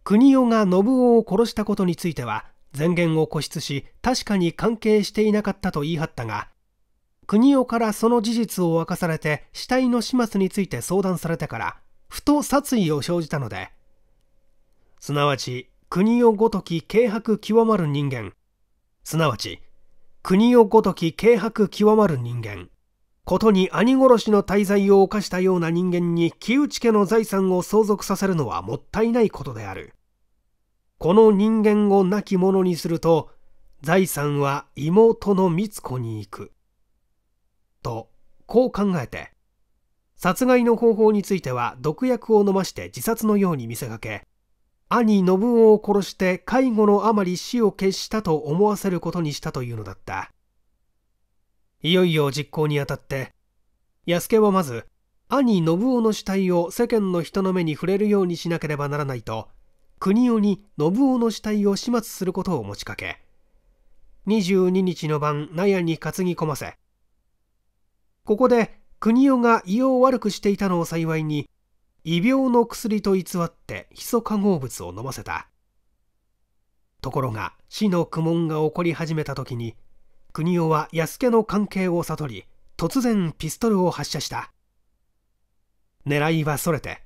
国男が信夫を殺したことについては前言を固執し確かに関係していなかったと言い張ったが国男からその事実を明かされて死体の始末について相談されてからふと殺意を生じたのですなわち国をごとき軽薄極まる人間すなわち国をごとき軽薄極まる人間ことに兄殺しの大罪を犯したような人間に木内家の財産を相続させるのはもったいないことである。この人間を亡き者にすると、財産は妹の光子に行く。と、こう考えて、殺害の方法については毒薬を飲まして自殺のように見せかけ、兄信夫を殺して介護のあまり死を決したと思わせることにしたというのだった。いよいよ実行にあたって安家はまず兄信夫の死体を世間の人の目に触れるようにしなければならないと国夫に信夫の死体を始末することを持ちかけ22日の晩納屋に担ぎ込ませここで国夫が胃を悪くしていたのを幸いに異病の薬と偽ってヒ素化合物を飲ませたところが死の苦悶が起こり始めた時に国夫は安家の関係を悟り突然ピストルを発射した狙いはそれて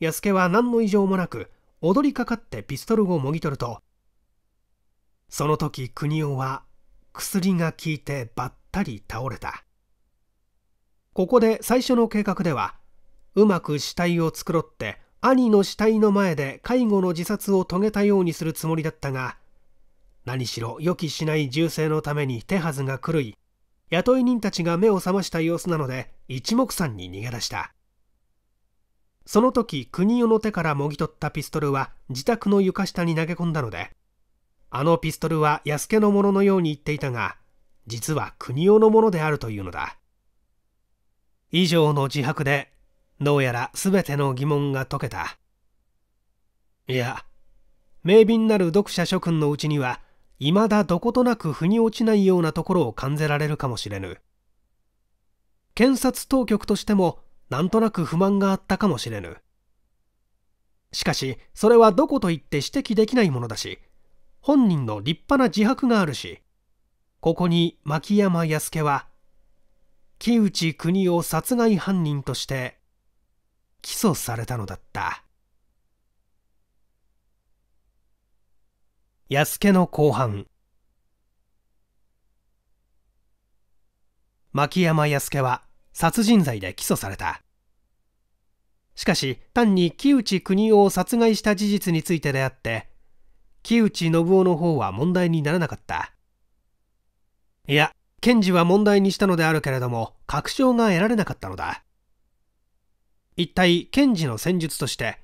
安家は何の異常もなく踊りかかってピストルをもぎ取るとその時国夫は薬が効いてばったり倒れたここで最初の計画ではうまく死体を繕って兄の死体の前で介護の自殺を遂げたようにするつもりだったが何しろ予期しない銃声のために手はずが狂い雇い人たちが目を覚ました様子なので一目散に逃げ出したその時国代の手からもぎ取ったピストルは自宅の床下に投げ込んだのであのピストルは安家のもののように言っていたが実は国代のものであるというのだ以上の自白でどうやら全ての疑問が解けたいや明敏なる読者諸君のうちには未だどことなく腑に落ちないようなところを感じられるかもしれぬ検察当局としてもなんとなく不満があったかもしれぬしかしそれはどこといって指摘できないものだし本人の立派な自白があるしここに牧山康介は木内邦夫殺害犯人として起訴されたのだった。安家の後半牧山安家は殺人罪で起訴されたしかし単に木内邦夫を殺害した事実についてであって木内信夫の方は問題にならなかったいや検事は問題にしたのであるけれども確証が得られなかったのだ一体検事の戦術として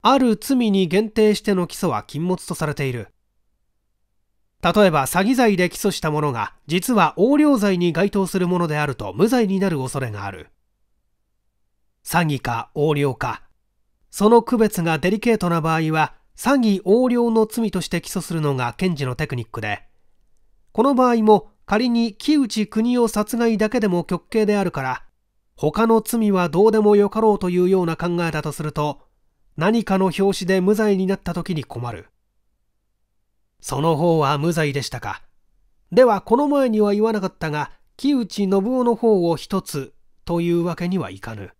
ある罪に限定しての起訴は禁物とされている例えば詐欺罪で起訴したものが実は横領罪に該当するものであると無罪になる恐れがある詐欺か横領かその区別がデリケートな場合は詐欺横領の罪として起訴するのが検事のテクニックでこの場合も仮に木内国を殺害だけでも極刑であるから他の罪はどうでもよかろうというような考えだとすると何かの表紙で無罪になった時に困るその方は無罪でしたか。では、この前には言わなかったが、木内信夫の方を一つというわけにはいかぬ。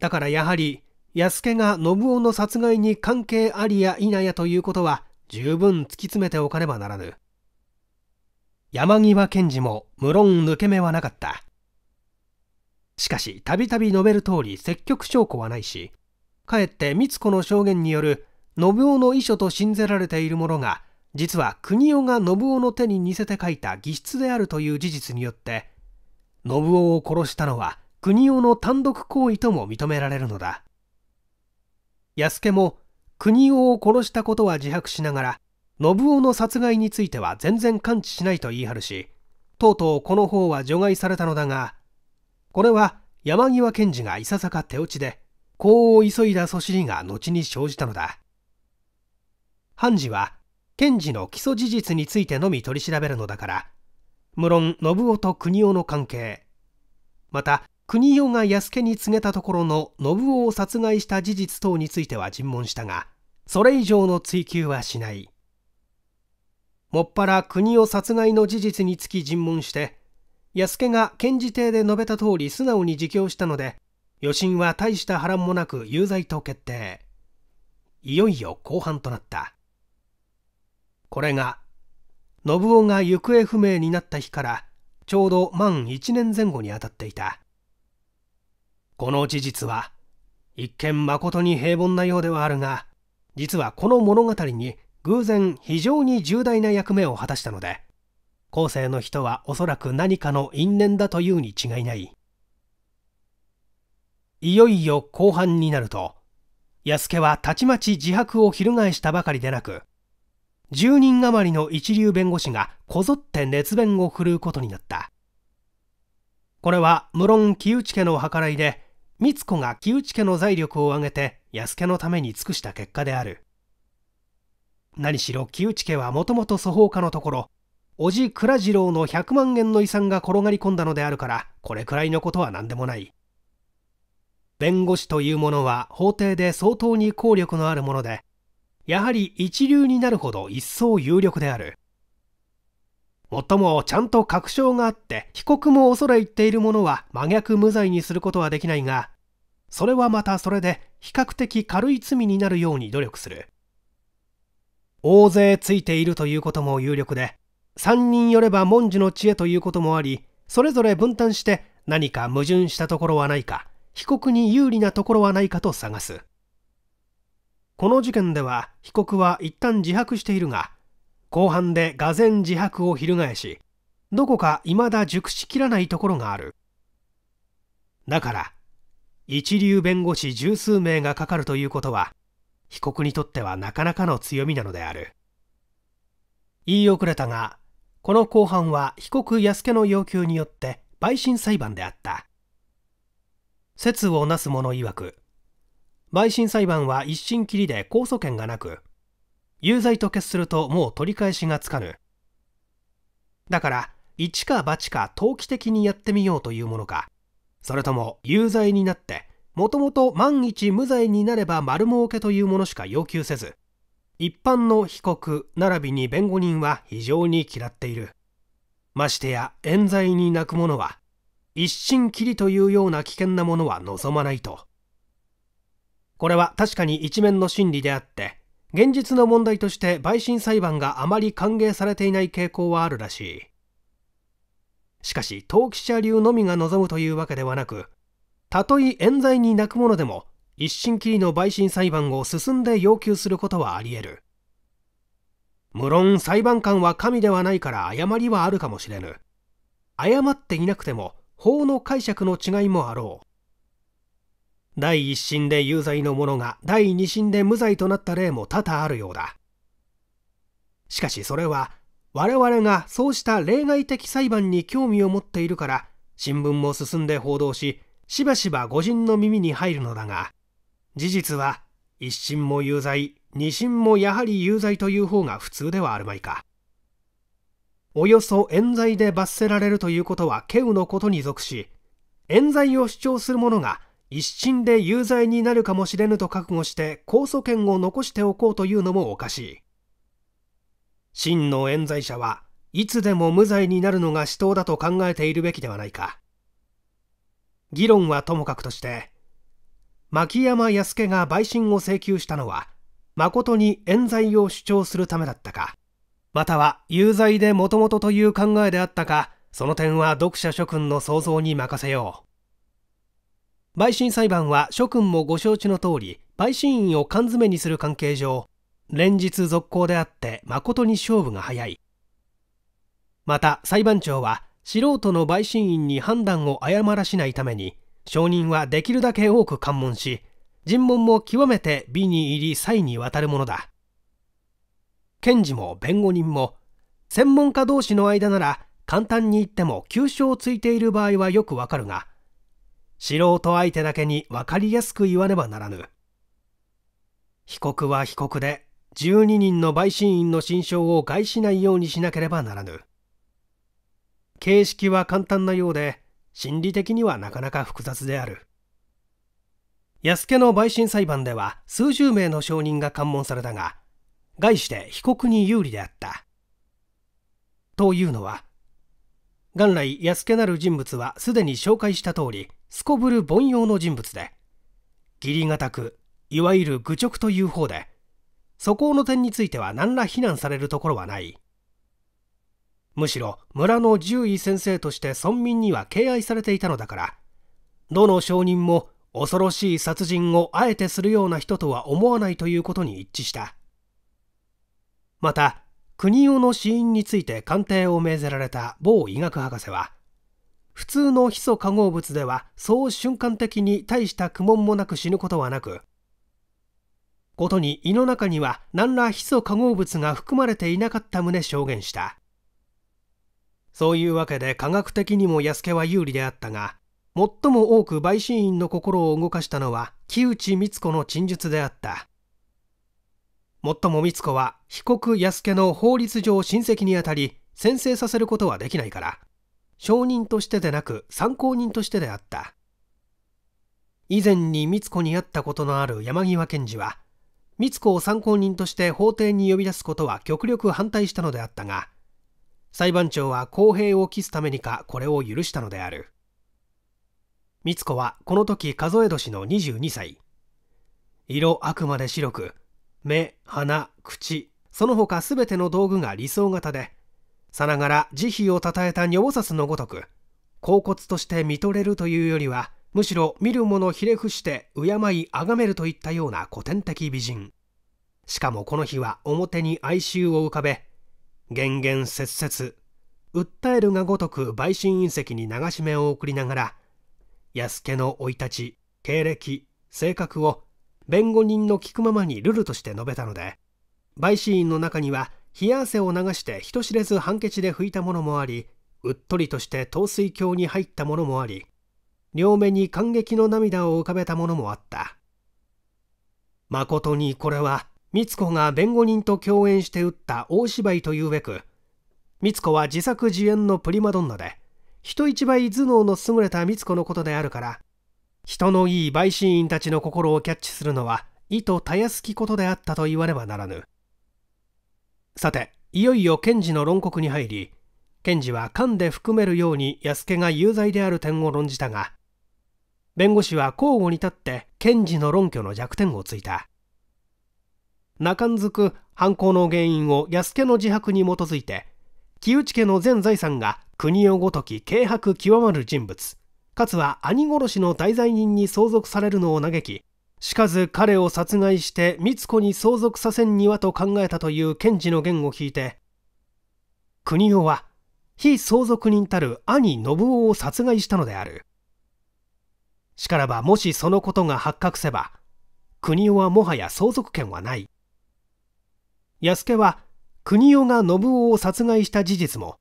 だからやはり、安家が信夫の殺害に関係ありや否やということは十分突き詰めておかねばならぬ。山際検事も無論抜け目はなかった。しかし、たびたび述べる通り積極証拠はないし、かえって光子の証言による信夫の遺書と信ぜられているものが実は国夫が信夫の手に似せて書いた義筆であるという事実によって信夫を殺したのは国夫の単独行為とも認められるのだ安家も国夫を殺したことは自白しながら信夫の殺害については全然関知しないと言い張るしとうとうこの方は除外されたのだがこれは山際検事がいささか手落ちで功を急いだそしりが後に生じたのだ判事は検事の起訴事実についてのみ取り調べるのだから無論信夫と国夫の関係また国夫が安家に告げたところの信夫を殺害した事実等については尋問したがそれ以上の追及はしないもっぱら国夫殺害の事実につき尋問して安家が検事邸で述べた通り素直に自供したので余震は大した波乱もなく有罪と決定いよいよ後半となったこれが信夫が行方不明になった日からちょうど満1年前後にあたっていたこの事実は一見誠に平凡なようではあるが実はこの物語に偶然非常に重大な役目を果たしたので後世の人はおそらく何かの因縁だというに違いないいよいよ後半になると安家はたちまち自白を翻したばかりでなく10人余りの一流弁護士がこぞって熱弁を振るうことになったこれは無論木内家の計らいで美津子が木内家の財力を上げて安家のために尽くした結果である何しろ木内家はもともと祖放家のところ叔父倉次郎の100万円の遺産が転がり込んだのであるからこれくらいのことは何でもない弁護士というものは法廷で相当に効力のあるものでやはり一流になるほど一層有力である。もっともちゃんと確証があって被告も恐れ入っているものは真逆無罪にすることはできないが、それはまたそれで比較的軽い罪になるように努力する。大勢ついているということも有力で、3人よれば文殊の知恵ということもあり、それぞれ分担して何か矛盾したところはないか、被告に有利なところはないかと探す。この事件では被告は一旦自白しているが後半で俄然自白を翻しどこか未だ熟しきらないところがあるだから一流弁護士十数名がかかるということは被告にとってはなかなかの強みなのである言い遅れたがこの公判は被告安家の要求によって陪審裁判であった説をなす者曰く陪審裁判は一審きりで控訴権がなく有罪と決するともう取り返しがつかぬだから一か八か投機的にやってみようというものかそれとも有罪になってもともと万一無罪になれば丸儲けというものしか要求せず一般の被告並びに弁護人は非常に嫌っているましてや冤罪に泣く者は一心きりというような危険なものは望まないとこれは確かに一面の真理であって現実の問題として陪審裁判があまり歓迎されていない傾向はあるらしいしかし当記者流のみが望むというわけではなくたとえ冤罪に泣く者でも一審きりの陪審裁判を進んで要求することはあり得る無論裁判官は神ではないから誤りはあるかもしれぬ誤っていなくても法の解釈の違いもあろう第一審で有罪の者が第二審で無罪となった例も多々あるようだしかしそれは我々がそうした例外的裁判に興味を持っているから新聞も進んで報道ししばしば誤人の耳に入るのだが事実は一審も有罪二審もやはり有罪という方が普通ではあるまいかおよそ冤罪で罰せられるということは稀有のことに属し冤罪を主張する者が一審で有罪になるかもしれぬと覚悟して控訴権を残しておこうというのもおかしい真の冤罪者はいつでも無罪になるのが死闘だと考えているべきではないか議論はともかくとして牧山康介が陪審を請求したのは誠に冤罪を主張するためだったかまたは有罪でもともとという考えであったかその点は読者諸君の想像に任せよう陪審裁判は諸君もご承知の通り陪審員を缶詰にする関係上連日続行であって誠に勝負が早いまた裁判長は素人の陪審員に判断を誤らしないために証人はできるだけ多く関門し尋問も極めて美に入り才にわたるものだ検事も弁護人も専門家同士の間なら簡単に言っても急所をついている場合はよくわかるが素人相手だけに分かりやすく言わねばならぬ。被告は被告で、12人の陪審員の心証を害しないようにしなければならぬ。形式は簡単なようで、心理的にはなかなか複雑である。安家の陪審裁判では数十名の証人が関門されたが、概して被告に有利であった。というのは、元来安家なる人物はすでに紹介した通り、すこぶる凡庸の人物で義理堅くいわゆる愚直という方で素行の点については何ら非難されるところはないむしろ村の獣医先生として村民には敬愛されていたのだからどの証人も恐ろしい殺人をあえてするような人とは思わないということに一致したまた国男の死因について鑑定を命ぜられた某医学博士は普通のヒ素化合物ではそう瞬間的に大した苦悶もなく死ぬことはなくことに胃の中には何らヒ素化合物が含まれていなかった旨証言したそういうわけで科学的にも安家は有利であったが最も多く陪審員の心を動かしたのは木内光子の陳述であったもっとも光子は被告安家の法律上親戚にあたり宣誓させることはできないから証人としてでなく参考人としてであった以前に美津子に会ったことのある山際検事は美津子を参考人として法廷に呼び出すことは極力反対したのであったが裁判長は公平を期すためにかこれを許したのである美津子はこの時数え年の22歳色あくまで白く目鼻口その他全ての道具が理想型でさながら慈悲をたたえた女殺のごとく恍惚として見とれるというよりはむしろ見る者ひれ伏して敬い崇めるといったような古典的美人しかもこの日は表に哀愁を浮かべ厳々切々訴えるがごとく陪審隕石に流し目を送りながら安家の生い立ち経歴性格を弁護人の聞くままにルルとして述べたので陪審員の中には冷や汗を流して人知れずハンケチで拭いたものもありうっとりとして陶水鏡に入ったものもあり両目に感激の涙を浮かべたものもあったまことにこれは美津子が弁護人と共演して打った大芝居というべく美津子は自作自演のプリマドンナで人一倍頭脳の優れた美津子のことであるから人のいい陪審員たちの心をキャッチするのは意図たやすきことであったと言わねばならぬさていよいよ検事の論告に入り検事は勘で含めるように安家が有罪である点を論じたが弁護士は交互に立って検事の論拠の弱点をついた中んづく犯行の原因を安家の自白に基づいて木内家の全財産が国をごとき軽薄極まる人物かつは兄殺しの大罪人に相続されるのを嘆きしかず彼を殺害してつ子に相続させんにはと考えたという検事の言を聞いて国夫は非相続人たる兄信夫を殺害したのであるしからばもしそのことが発覚せば国夫はもはや相続権はない安家は国夫が信夫を殺害した事実も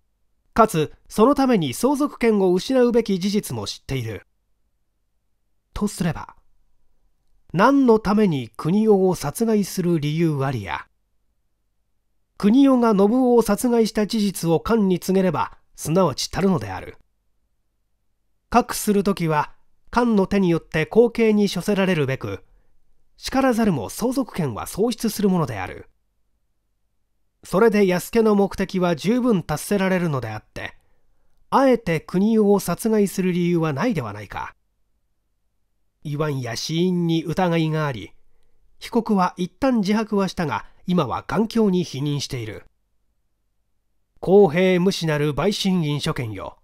かつそのために相続権を失うべき事実も知っているとすれば何のために国夫を殺害する理由ありや国夫が信夫を殺害した事実を官に告げればすなわち足るのであるかくする時は官の手によって後継に処せられるべく叱らざるも相続権は喪失するものであるそれで安家の目的は十分達せられるのであってあえて国を殺害する理由はないではないか言わんや死因に疑いがあり被告は一旦自白はしたが今は環境に否認している公平無視なる陪審員所見よ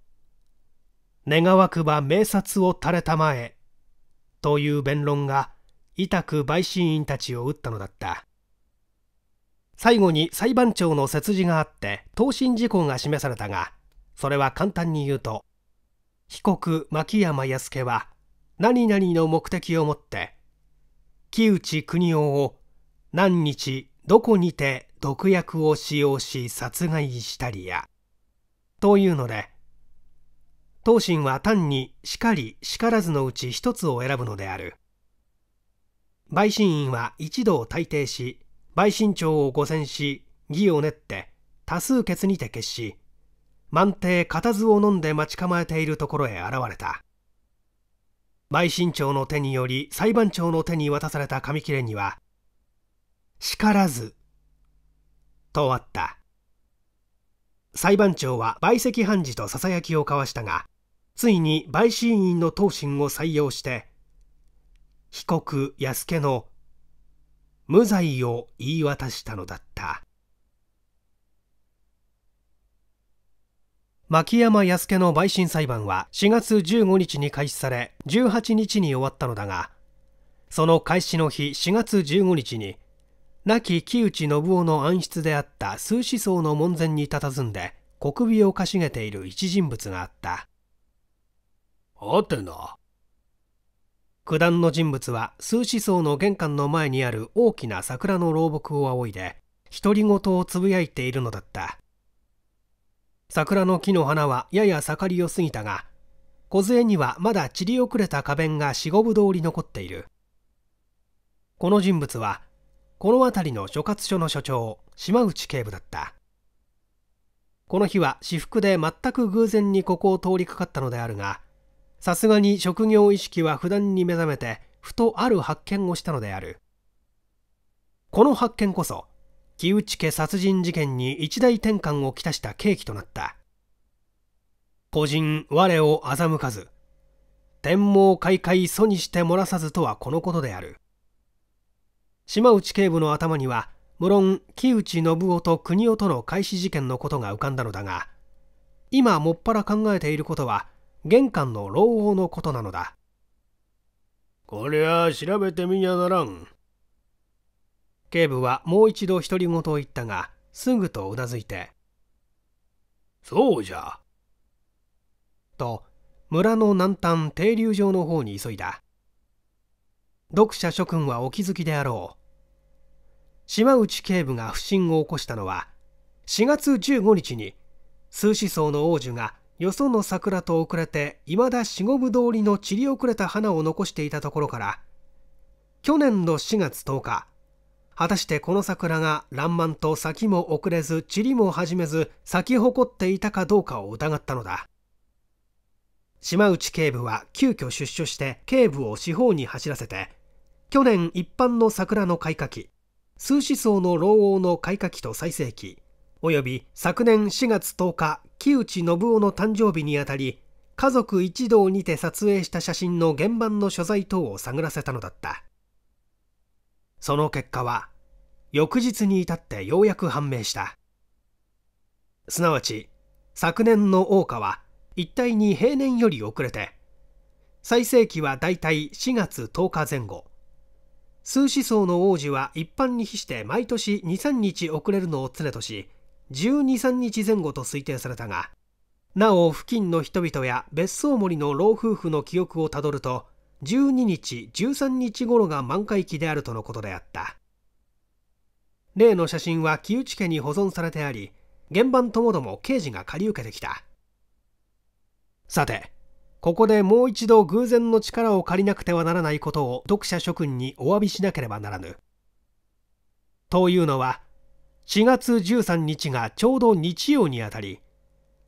願わくば名察を垂れたまえという弁論が痛く陪審員たちを打ったのだった最後に裁判長の切字があって答申事項が示されたがそれは簡単に言うと被告牧山康介は何々の目的をもって木内邦夫を何日どこにて毒薬を使用し殺害したりやというので当心は単にしかりしからずのうち一つを選ぶのである陪審員は一度を退廷し陪審長を御選し義を練って多数決にて決し満帝固唾を飲んで待ち構えているところへ現れた陪審長の手により裁判長の手に渡された紙切れには「叱らず」とあった裁判長は陪席判事とささやきを交わしたがついに陪審員の答申を採用して被告安家の無罪を言い渡したのだった。牧山康介の陪審裁判は4月15日に開始され18日に終わったのだがその開始の日4月15日に亡き木内信夫の暗室であった数思想の門前に佇んで小首をかしげている一人物があったはてな九段の人物は数思想の玄関の前にある大きな桜の老木を仰いで独り言をつぶやいているのだった桜の木の花はやや盛りを過ぎたが梢にはまだ散り遅れた花弁が四五分通り残っているこの人物はこの辺りの所轄署の署長島内警部だったこの日は私服で全く偶然にここを通りかかったのであるがさすがに職業意識は不断に目覚めてふとある発見をしたのであるこの発見こそ木内家殺人事件に一大転換をきたした契機となった個人我を欺かず天網開会祖にして漏らさずとはこのことである島内警部の頭には無論木内信夫と国夫との開始事件のことが浮かんだのだが今もっぱら考えていることは玄関の老王のことなのだこりゃ調べてみにゃならん警部はもう一度独り言を言ったがすぐとうなずいて「そうじゃ」と村の南端停留場の方に急いだ読者諸君はお気づきであろう島内警部が不審を起こしたのは4月15日に数子層の王女がよその桜と遅れていまだ四五分通りの散り遅れた花を残していたところから去年の4月10日果たしてこの桜が爛漫と咲きも遅れず塵も始めず咲き誇っていたかどうかを疑ったのだ島内警部は急遽出所して警部を四方に走らせて去年一般の桜の開花期数子層の老王の開花期と最盛期および昨年4月10日木内信夫の誕生日にあたり家族一同にて撮影した写真の原場の所在等を探らせたのだったその結果は翌日に至ってようやく判明したすなわち昨年の桜花は一体に平年より遅れて最盛期はだいたい4月10日前後数子層の王子は一般に比して毎年23日遅れるのを常とし123日前後と推定されたがなお付近の人々や別荘森の老夫婦の記憶をたどると12日13日頃が満開期であるとのことであった例の写真は木内家に保存されてあり現場ともども刑事が借り受けてきたさてここでもう一度偶然の力を借りなくてはならないことを読者諸君にお詫びしなければならぬというのは4月13日がちょうど日曜にあたり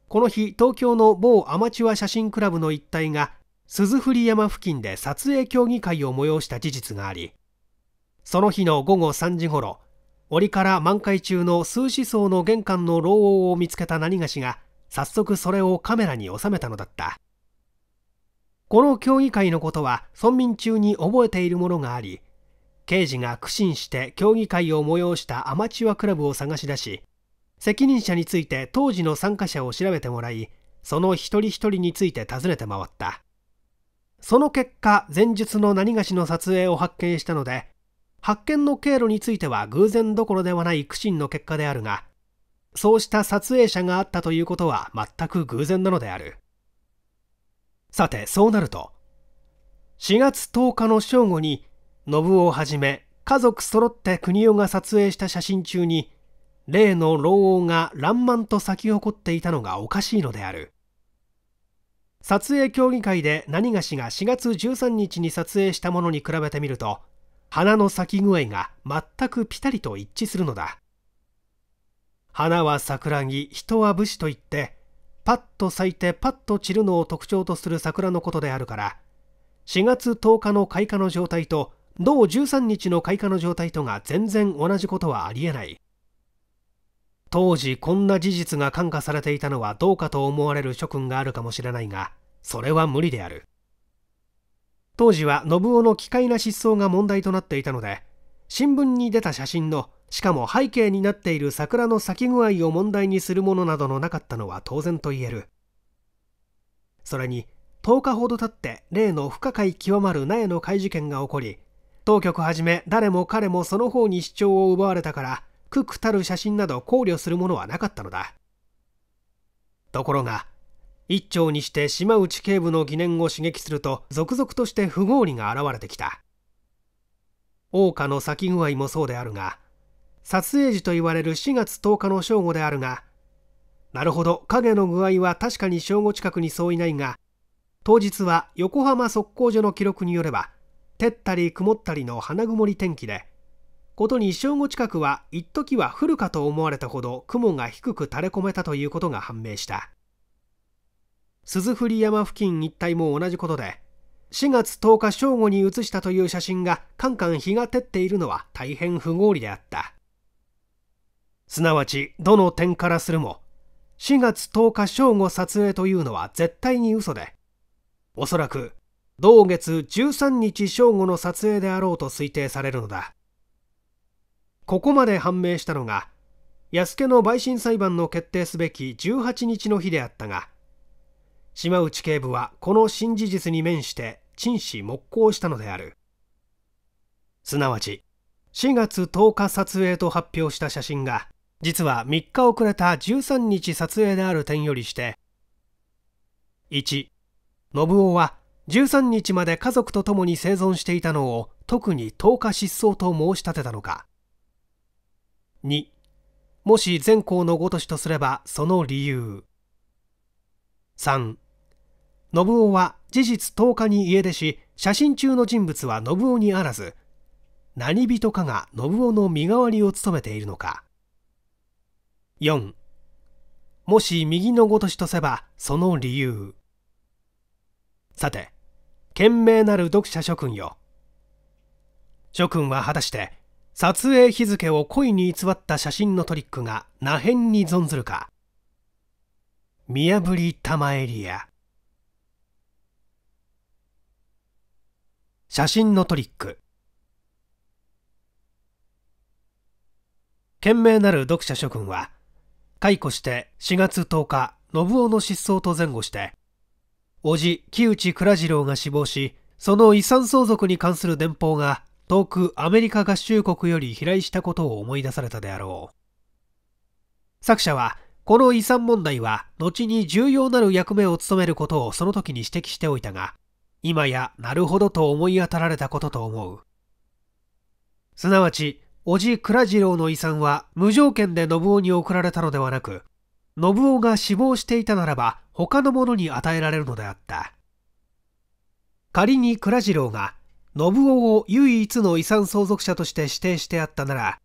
この日東京の某アマチュア写真クラブの一帯が鈴振山付近で撮影協議会を催した事実がありその日の午後3時ごろ檻から満開中の数子層の玄関の老王を見つけた何がしが早速それをカメラに収めたのだったこの協議会のことは村民中に覚えているものがあり刑事が苦心して協議会を催したアマチュアクラブを探し出し責任者について当時の参加者を調べてもらいその一人一人について尋ねて回ったその結果前述の何がしの撮影を発見したので発見の経路については偶然どころではない苦心の結果であるがそうした撮影者があったということは全く偶然なのであるさてそうなると4月10日の正午に信夫をはじめ家族揃って国夫が撮影した写真中に例の老王が爛漫と咲き誇っていたのがおかしいのである撮影協議会で何がしが4月13日に撮影したものに比べてみると花の咲き具合が全くピタリと一致するのだ花は桜木人は武士といってパッと咲いてパッと散るのを特徴とする桜のことであるから4月10日の開花の状態と同13日の開花の状態とが全然同じことはありえない当時こんな事実が感化されていたのはどうかと思われる諸君があるかもしれないがそれは無理である当時は信夫の奇怪な失踪が問題となっていたので新聞に出た写真のしかも背景になっている桜の咲き具合を問題にするものなどのなかったのは当然と言えるそれに10日ほど経って例の不可解極まる苗の怪事件が起こり当局はじめ誰も彼もその方に主張を奪われたからックたる写真など考慮するものはなかったのだところが一丁にして島内警部の疑念を刺激すると続々として不合理が現れてきた桜花の咲き具合もそうであるが撮影時と言われる4月10日の正午であるがなるほど影の具合は確かに正午近くにそういないが当日は横浜測候所の記録によれば照ったり曇ったりの花曇り天気でことに正午近くは一時は降るかと思われたほど雲が低く垂れ込めたということが判明した鈴振山付近一帯も同じことで4月10日正午に写したという写真がカンカン日が照っているのは大変不合理であったすなわちどの点からするも4月10日正午撮影というのは絶対に嘘でおそらく同月13日正午の撮影であろうと推定されるのだここまで判明したのが安家の陪審裁判の決定すべき18日の日であったが島内警部はこの新事実に面して陳氏黙行したのであるすなわち4月10日撮影と発表した写真が実は3日遅れた13日撮影である点よりして1信夫は13日まで家族と共に生存していたのを特に10日失踪と申し立てたのか2もし善行のごとしとすればその理由3信夫は事実10日に家出し写真中の人物は信夫にあらず何人かが信夫の身代わりを務めているのか4もし右のごとしとせばその理由さて賢明なる読者諸君よ諸君は果たして撮影日付を故意に偽った写真のトリックが那変に存ずるか見破り玉エリア写真のトリック賢明なる読者諸君は解雇して4月10日信夫の失踪と前後して叔父木内蔵次郎が死亡しその遺産相続に関する電報が遠くアメリカ合衆国より飛来したことを思い出されたであろう。作者は、この遺産問題は後に重要なる役目を務めることをその時に指摘しておいたが、今やなるほどと思い当たられたことと思う。すなわち、叔父倉次郎の遺産は無条件で信夫に送られたのではなく、信夫が死亡していたならば他の者に与えられるのであった。仮に倉次郎が信夫を唯一の遺産相続者として指定してあったなら、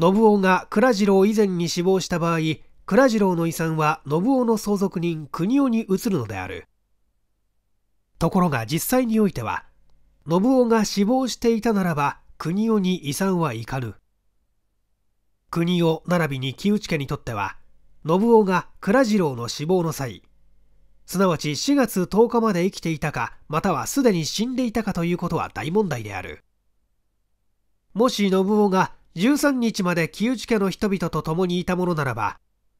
信夫が倉次郎以前に死亡した場合、倉次郎の遺産は信夫の相続人国夫に移るのである。ところが実際においては、信夫が死亡していたならば国夫に遺産はいかぬ。国夫並びに木内家にとっては、信夫が倉次郎の死亡の際、すなわち4月10日まで生きていたか、またはすでに死んでいたかということは大問題である。もし信夫が13日まで木内家の人々と共にいたものならば、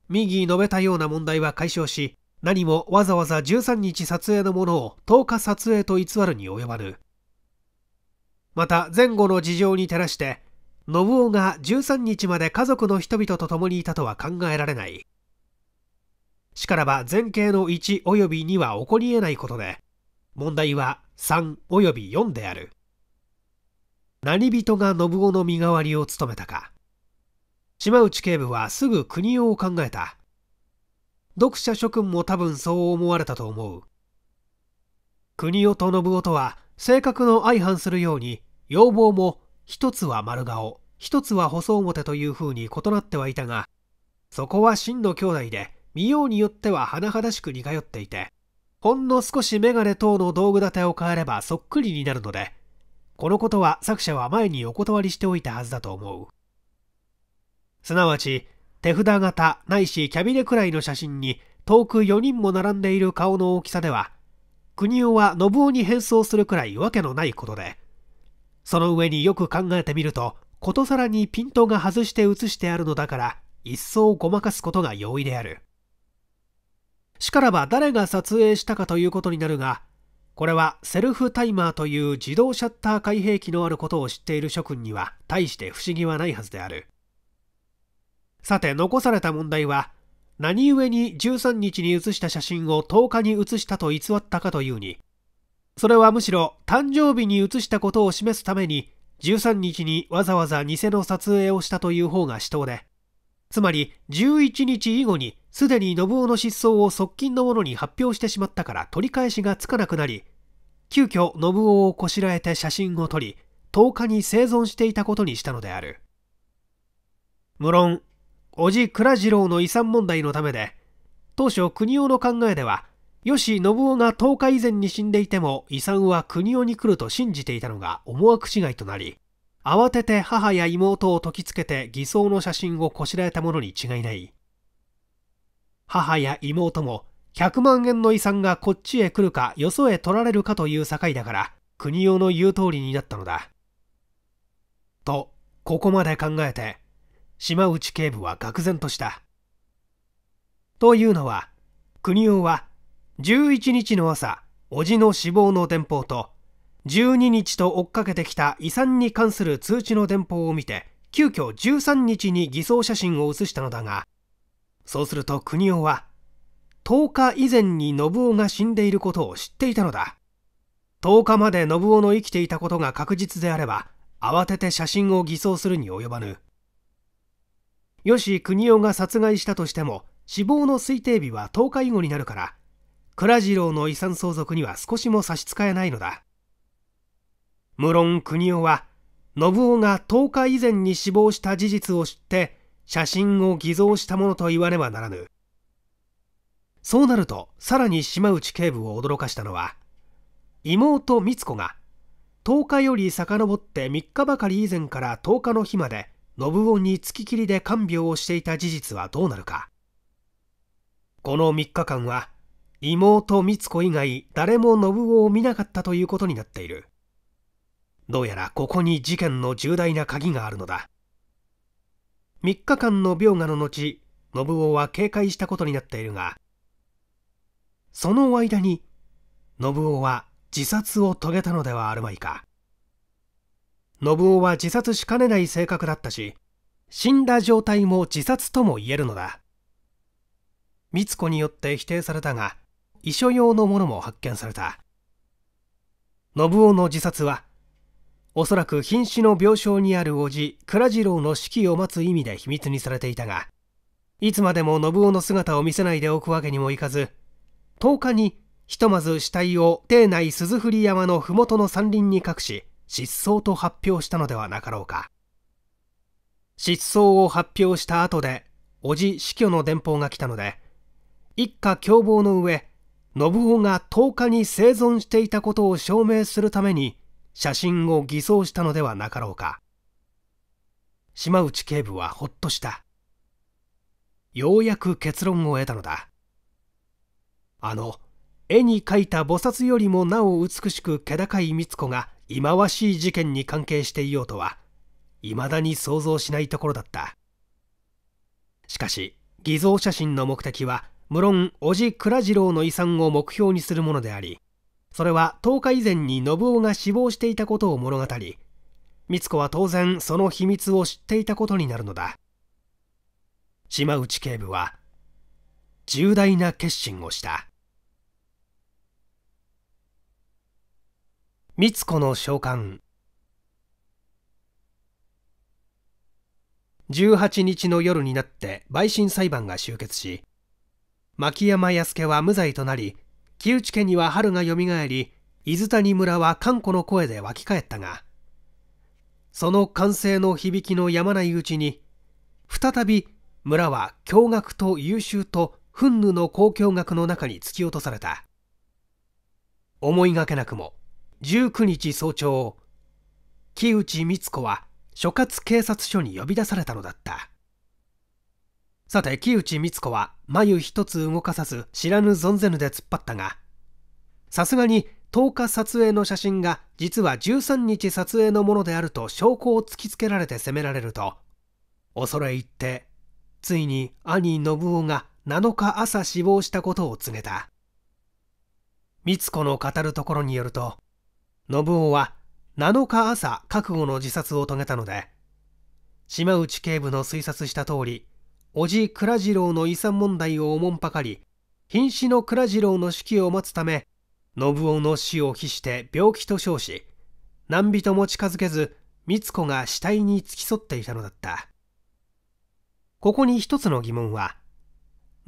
右述べたような問題は解消し、何もわざわざ13日撮影のものを10日撮影と偽るに及ばぬ。また前後の事情に照らして、信夫が13日まで家族の人々と共にいたとは考えられない。しからば前傾の1及び2は起こり得ないことで、問題は3及び4である。何人が信夫の身代わりを務めたか。島内警部はすぐ国を考えた。読者諸君も多分そう思われたと思う。国夫と信夫とは性格の相反するように要望も一つは丸顔、一つは細表という風に異なってはいたが、そこは真の兄弟で見ようによっては甚だしく似通っていて、ほんの少し眼鏡等の道具立てを変えればそっくりになるので、このことは作者は前にお断りしておいたはずだと思う。すなわち、手札型ないしキャビネくらいの写真に遠く4人も並んでいる顔の大きさでは、国夫は信夫に変装するくらいわけのないことで、その上によく考えてみると、ことさらにピントが外して写してあるのだから、一層ごまかすことが容易である。しからば誰が撮影したかということになるが、これはセルフタイマーという自動シャッター開閉機のあることを知っている諸君には大して不思議はないはずである。さて残された問題は、何故に13日に写した写真を10日に写したと偽ったかというに、それはむしろ誕生日に写したことを示すために、13日にわざわざ偽の撮影をしたという方が死闘で、つまり11日以後にすでに信夫の失踪を側近の者に発表してしまったから取り返しがつかなくなり、急遽信夫をこしらえて写真を撮り、10日に生存していたことにしたのである。無論、叔父倉次郎の遺産問題のためで、当初国夫の考えでは、よし信夫が10日以前に死んでいても遺産は国夫に来ると信じていたのが思惑違いとなり、慌てて母や妹を解きつけて偽装の写真をこしらえたものに違いない。母や妹も100万円の遺産がこっちへ来るかよそへ取られるかという境だから国用の言う通りになったのだ。とここまで考えて島内警部は愕然とした。というのは国夫は11日の朝叔父の死亡の電報と12日と追っかけてきた遺産に関する通知の電報を見て急遽13日に偽装写真を写したのだがそうすると国夫は10日以前に信夫が死んでいることを知っていたのだ10日まで信夫の生きていたことが確実であれば慌てて写真を偽装するに及ばぬよし国夫が殺害したとしても死亡の推定日は10日以後になるから蔵次郎の遺産相続には少しも差し支えないのだ無論国夫は信夫が10日以前に死亡した事実を知って写真を偽造したものと言わねばならぬ。そうなると、さらに島内警部を驚かしたのは、妹光子が、10日より遡って3日ばかり以前から10日の日まで、信夫に付ききりで看病をしていた事実はどうなるか。この3日間は、妹光子以外誰も信夫を見なかったということになっている。どうやらここに事件の重大な鍵があるのだ。3日間の病画の後信夫は警戒したことになっているがその間に信夫は自殺を遂げたのではあるまいか信夫は自殺しかねない性格だったし死んだ状態も自殺とも言えるのだ美つ子によって否定されたが遺書用のものも発見された信夫の自殺はおそらく瀕死の病床にある叔父倉次郎の死期を待つ意味で秘密にされていたがいつまでも信夫の姿を見せないでおくわけにもいかず10日にひとまず死体を邸内鈴振山の麓の山林に隠し失踪と発表したのではなかろうか失踪を発表した後で叔父死去の電報が来たので一家共謀の上信夫が10日に生存していたことを証明するために写真を偽装したのではなかろうか島内警部はほっとしたようやく結論を得たのだあの絵に描いた菩薩よりもなお美しく気高い光子が忌まわしい事件に関係していようとはいまだに想像しないところだったしかし偽造写真の目的は無論叔父倉次郎の遺産を目標にするものでありそれは10日以前に信夫が死亡していたことを物語り美津子は当然その秘密を知っていたことになるのだ島内警部は重大な決心をした美津子の召喚18日の夜になって陪審裁判が終結し牧山康介は無罪となり木内家には春がよみがえり伊豆谷村は寒湖の声で湧き返ったがその歓声の響きのやまないうちに再び村は驚愕と優秀と憤怒の交響楽の中に突き落とされた思いがけなくも19日早朝木内光子は所轄警察署に呼び出されたのだったさて木内光子は眉一つ動かさず知らぬ存ぜぬで突っ張ったがさすがに10日撮影の写真が実は13日撮影のものであると証拠を突きつけられて責められると恐れ入ってついに兄信夫が7日朝死亡したことを告げた光子の語るところによると信夫は7日朝覚悟の自殺を遂げたので島内警部の推察した通り叔父倉次郎の遺産問題をおもんぱかり瀕死の倉次郎の死期を待つため信夫の死を期して病気と称し何人も近づけず美津子が死体に付き添っていたのだったここに一つの疑問は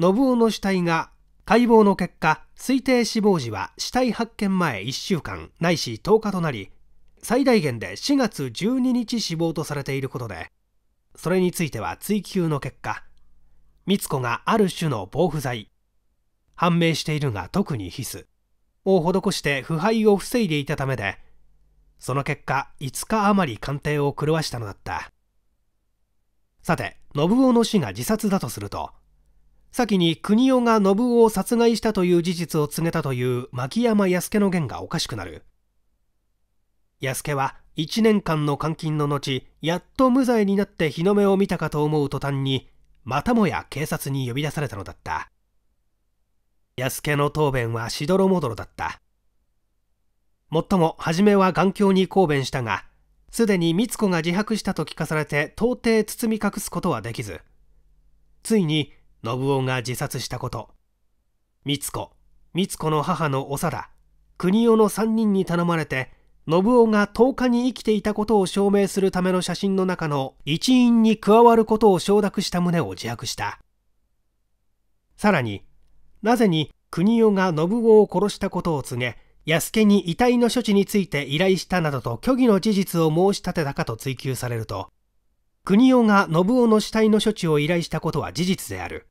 信夫の死体が解剖の結果推定死亡時は死体発見前1週間ないし10日となり最大限で4月12日死亡とされていることでそれについては追及の結果美つ子がある種の防腐剤判明しているが特に必須を施して腐敗を防いでいたためでその結果5日余り鑑定を狂わしたのだったさて信夫の死が自殺だとすると先に国夫が信夫を殺害したという事実を告げたという牧山康介の言がおかしくなる安助は1年間の監禁の後やっと無罪になって日の目を見たかと思う途端にまたもや警察に呼び出されたのだった安家の答弁はしどろもどろだったもっとも初めは眼鏡に抗弁したがすでに美津子が自白したと聞かされて到底包み隠すことはできずついに信夫が自殺したこと美津子美津子の母の長田国夫の3人に頼まれて信夫が10日に生きていたことを証明するための写真の中の一員に加わることを承諾した旨を自白したさらになぜに国夫が信夫を殺したことを告げ安家に遺体の処置について依頼したなどと虚偽の事実を申し立てたかと追及されると国代が信夫の死体の処置を依頼したことは事実である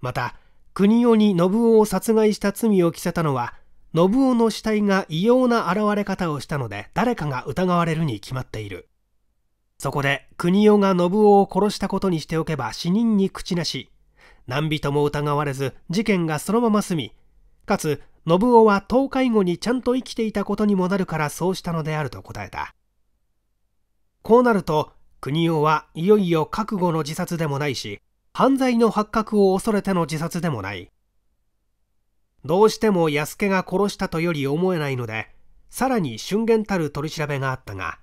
また国夫に信夫を殺害した罪を着せたのは信夫の死体が異様な現れ方をしたので誰かが疑われるに決まっているそこで国夫が信夫を殺したことにしておけば死人に口なし何人も疑われず事件がそのまま済みかつ信夫は10日以後にちゃんと生きていたことにもなるからそうしたのであると答えたこうなると国夫はいよいよ覚悟の自殺でもないし犯罪の発覚を恐れての自殺でもないどうしても安家が殺したとより思えないのでさらに俊間たる取り調べがあったが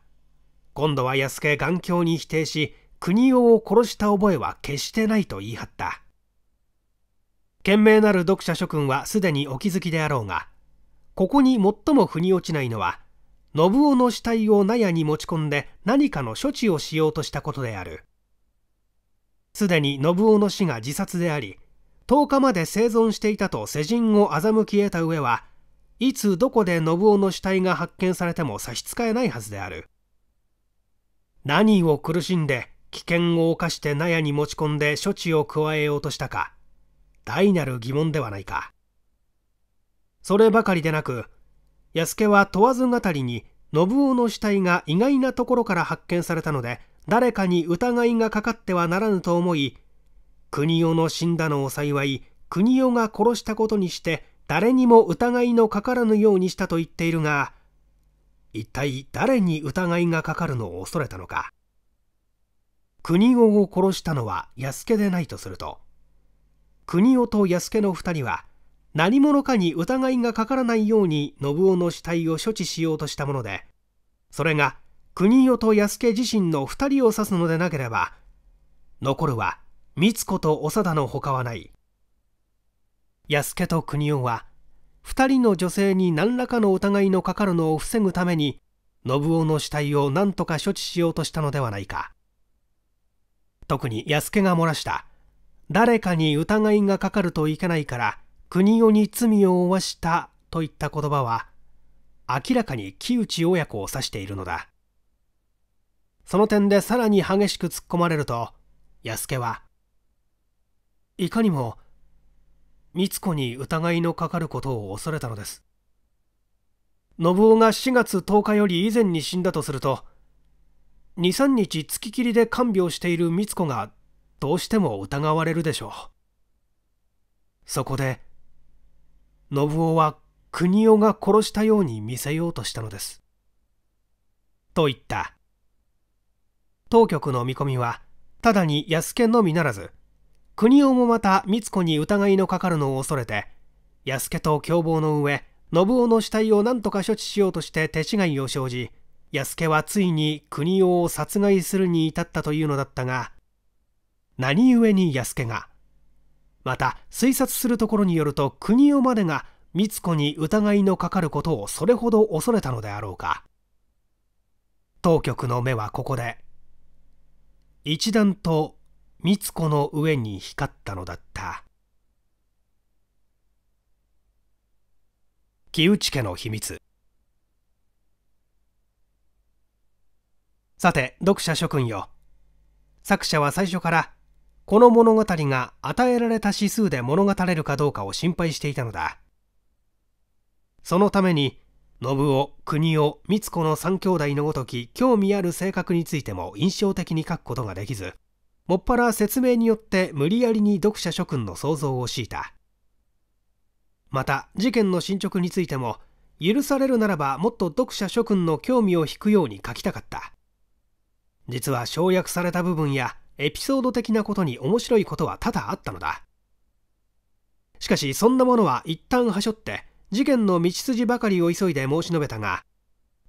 今度は安家眼鏡に否定し国尾を殺した覚えは決してないと言い張った賢明なる読者諸君はすでにお気づきであろうがここに最も腑に落ちないのは信夫の死体を納屋に持ち込んで何かの処置をしようとしたことであるすでに信夫の死が自殺であり10日まで生存していたと世人を欺き得た上はいつどこで信夫の死体が発見されても差し支えないはずである何を苦しんで危険を冒して納屋に持ち込んで処置を加えようとしたか大なる疑問ではないかそればかりでなく弥助は問わず語りに信夫の死体が意外なところから発見されたので誰かに疑いがかかってはならぬと思い国夫の死んだのを幸い国夫が殺したことにして誰にも疑いのかからぬようにしたと言っているが一体誰に疑いがかかるのを恐れたのか国夫を殺したのは安家でないとすると国夫と安家の2人は何者かに疑いがかからないように信夫の死体を処置しようとしたものでそれが国夫と安家自身の2人を指すのでなければ残るは三つ子と長田の他はない安家と国男は2人の女性に何らかの疑いのかかるのを防ぐために信夫の死体を何とか処置しようとしたのではないか特に安家が漏らした誰かに疑いがかかるといけないから国男に罪を負わしたといった言葉は明らかに木内親子を指しているのだその点でさらに激しく突っ込まれると安家はいかにも三津子に疑いのかかることを恐れたのです信夫が4月10日より以前に死んだとすると23日月きりで看病している三津子がどうしても疑われるでしょうそこで信夫は国夫が殺したように見せようとしたのですと言った当局の見込みはただに安家のみならず国夫もまた光子に疑いのかかるのを恐れて安家と共謀の上信夫の死体を何とか処置しようとして手違いを生じ安家はついに国夫を殺害するに至ったというのだったが何故に安家がまた推察するところによると国夫までが光子に疑いのかかることをそれほど恐れたのであろうか当局の目はここで一段と三つ子の上に光ったのだった木内家の秘密さて読者諸君よ作者は最初からこの物語が与えられた指数で物語れるかどうかを心配していたのだそのために信夫国夫つ子の三兄弟のごとき興味ある性格についても印象的に書くことができずもっぱら説明によって無理やりに読者諸君の想像を強いたまた事件の進捗についても許されるならばもっと読者諸君の興味を引くように書きたかった実は省略された部分やエピソード的なことに面白いことは多々あったのだしかしそんなものは一旦はしょって事件の道筋ばかりを急いで申し述べたが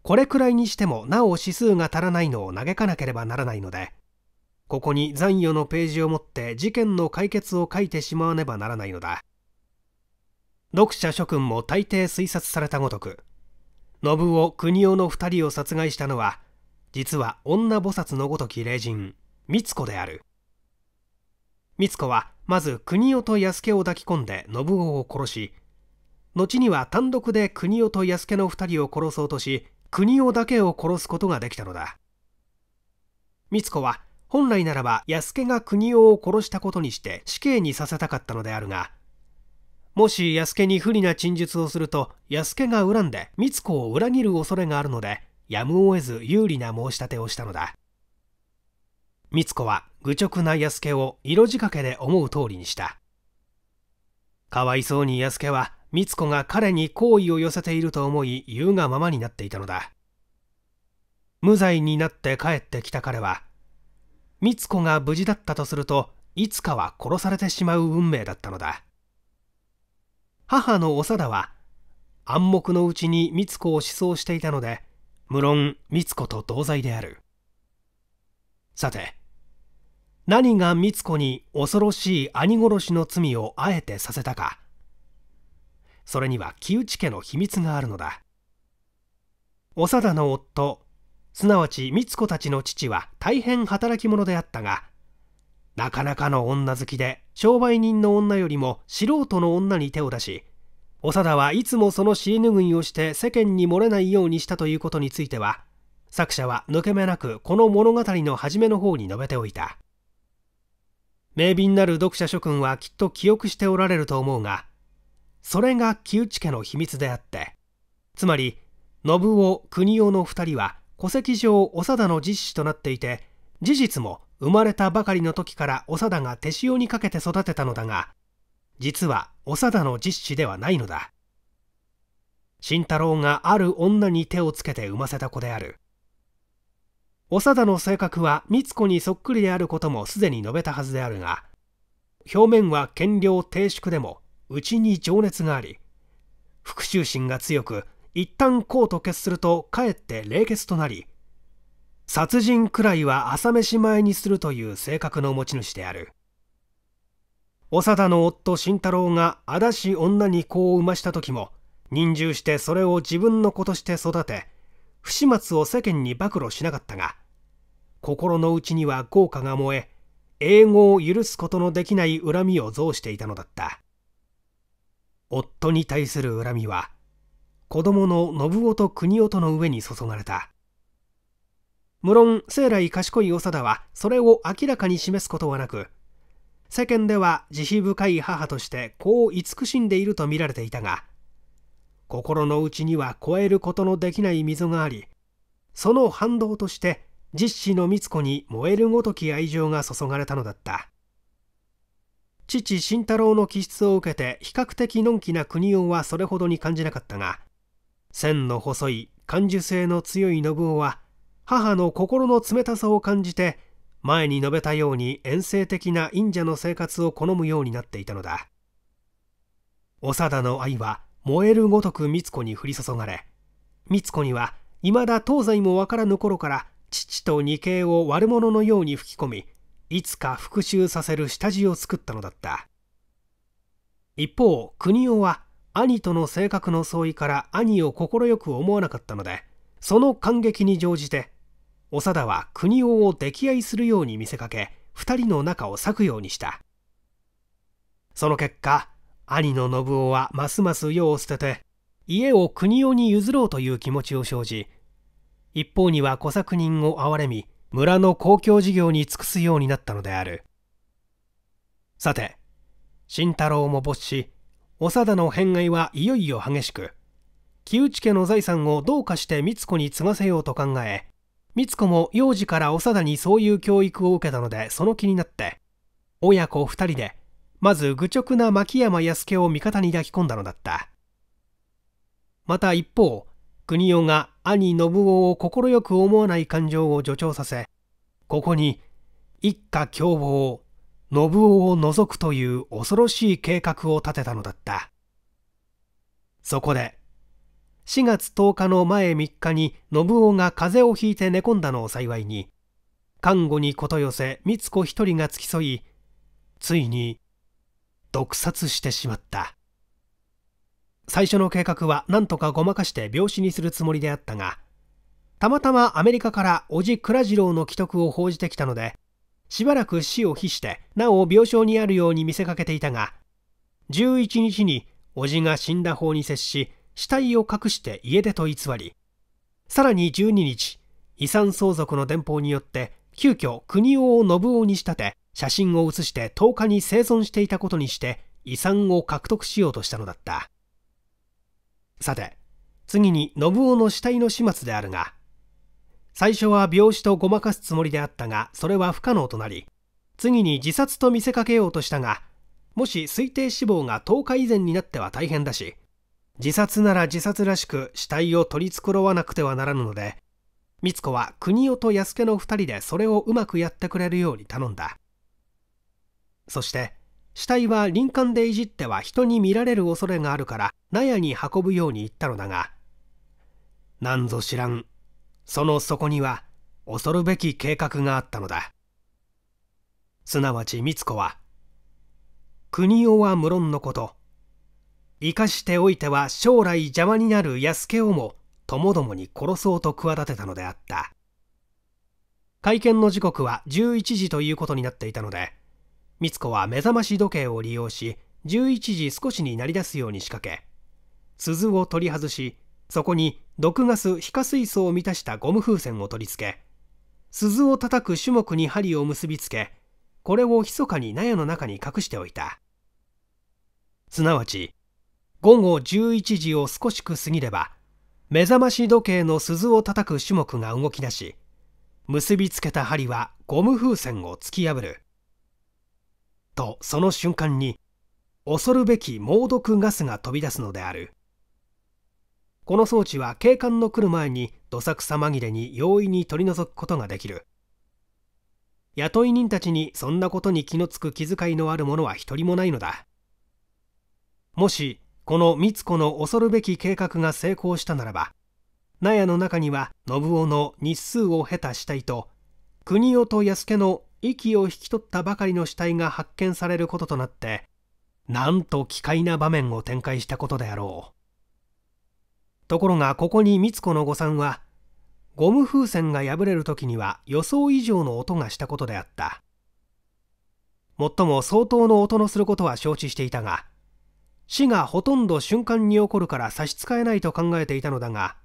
これくらいにしてもなお指数が足らないのを嘆かなければならないのでここに残余のページを持って事件の解決を書いてしまわねばならないのだ読者諸君も大抵推察されたごとく信夫国夫の2人を殺害したのは実は女菩薩のごとき霊人美津子である美津子はまず国夫と安家を抱き込んで信夫を殺し後には単独で国夫と安家の2人を殺そうとし国夫だけを殺すことができたのだ美津子は本来ならば安家が国夫を殺したことにして死刑にさせたかったのであるがもし安家に不利な陳述をすると安家が恨んでつ子を裏切る恐れがあるのでやむを得ず有利な申し立てをしたのだつ子は愚直な安家を色仕掛けで思う通りにしたかわいそうに安家はつ子が彼に好意を寄せていると思い言うがままになっていたのだ無罪になって帰ってきた彼はみつ子が無事だったとするといつかは殺されてしまう運命だったのだ母の長田は暗黙のうちに光子を思想していたので無論光子と同罪であるさて何がみつ子に恐ろしい兄殺しの罪をあえてさせたかそれには木内家の秘密があるのだ長田の夫すなわち美津子たちの父は大変働き者であったがなかなかの女好きで商売人の女よりも素人の女に手を出し長田はいつもその尻拭いをして世間に漏れないようにしたということについては作者は抜け目なくこの物語の初めの方に述べておいた明敏なる読者諸君はきっと記憶しておられると思うがそれが木内家の秘密であってつまり信夫国夫の2人は戸籍上長田の実子となっていて事実も生まれたばかりの時から長田が手塩にかけて育てたのだが実は長田の実子ではないのだ慎太郎がある女に手をつけて産ませた子である長田の性格は光子にそっくりであることもすでに述べたはずであるが表面は兼量低粛でも内に情熱があり復讐心が強く一旦こうと決するとかえって冷血となり殺人くらいは朝飯前にするという性格の持ち主である長田の夫慎太郎が足立女に子を産ました時も忍従してそれを自分の子として育て不始末を世間に暴露しなかったが心の内には豪華が燃え英語を許すことのできない恨みを増していたのだった夫に対する恨みは子供の信夫と国夫との上に注がれた無論生来賢い長田はそれを明らかに示すことはなく世間では慈悲深い母としてこう慈しんでいると見られていたが心の内には越えることのできない溝がありその反動として実子の光子に燃えるごとき愛情が注がれたのだった父慎太郎の気質を受けて比較的のんきな国夫はそれほどに感じなかったが線の細い感受性の強い信夫は母の心の冷たさを感じて前に述べたように遠征的な忍者の生活を好むようになっていたのだ長田の愛は燃えるごとく光子に降り注がれ光子には未だ東西も分からぬ頃から父と二兄を悪者のように吹き込みいつか復讐させる下地を作ったのだった一方国夫は兄との性格の相違から兄を快く思わなかったのでその感激に乗じて長田は国夫を溺愛するように見せかけ2人の仲を裂くようにしたその結果兄の信夫はますます世を捨てて家を国夫に譲ろうという気持ちを生じ一方には小作人を憐れみ村の公共事業に尽くすようになったのであるさて慎太郎も没し長田の偏愛はいよいよ激しく木内家の財産をどうかして光子に継がせようと考え光子も幼児から長田にそういう教育を受けたのでその気になって親子2人でまず愚直な牧山康介を味方に抱き込んだのだったまた一方国夫が兄信夫を快く思わない感情を助長させここに一家共謀信夫を除くという恐ろしい計画を立てたのだったそこで4月10日の前3日に信夫が風邪をひいて寝込んだのを幸いに看護に事寄せ光子一人が付き添いついに毒殺してしまった最初の計画は何とかごまかして病死にするつもりであったがたまたまアメリカから叔父倉次郎の危篤を報じてきたのでしばらく死を避してなお病床にあるように見せかけていたが11日に叔父が死んだ方に接し死体を隠して家出と偽りさらに12日遺産相続の電報によって急遽国王を信夫に仕立て写真を写して10日に生存していたことにして遺産を獲得しようとしたのだったさて次に信夫の死体の始末であるが最初は病死とごまかすつもりであったがそれは不可能となり次に自殺と見せかけようとしたがもし推定死亡が10日以前になっては大変だし自殺なら自殺らしく死体を取り繕わなくてはならぬので美津子は国夫と安家の2人でそれをうまくやってくれるように頼んだそして死体は林間でいじっては人に見られる恐れがあるから納屋に運ぶように言ったのだが何ぞ知らんその底には恐るべき計画があったのだすなわち光子は国夫は無論のこと生かしておいては将来邪魔になる安家をもともどもに殺そうと企てたのであった会見の時刻は11時ということになっていたので光子は目覚まし時計を利用し11時少しになりだすように仕掛け鈴を取り外しそこに毒ガス皮下水素を満たしたゴム風船を取り付け鈴を叩く種目に針を結びつけこれを密かに納屋の中に隠しておいたすなわち午後11時を少しく過ぎれば目覚まし時計の鈴を叩く種目が動き出し結びつけた針はゴム風船を突き破るとその瞬間に恐るべき猛毒ガスが飛び出すのであるこの装置は警官の来る前にどさくさ紛れに容易に取り除くことができる雇い人たちにそんなことに気のつく気遣いのある者は一人もないのだもしこの三つ子の恐るべき計画が成功したならば納屋の中には信夫の日数を経た死体と国夫と安家の息を引き取ったばかりの死体が発見されることとなってなんと奇怪な場面を展開したことであろう。ところがここに美津子の誤算はゴム風船が破れる時には予想以上の音がしたことであったもっとも相当の音のすることは承知していたが死がほとんど瞬間に起こるから差し支えないと考えていたのだが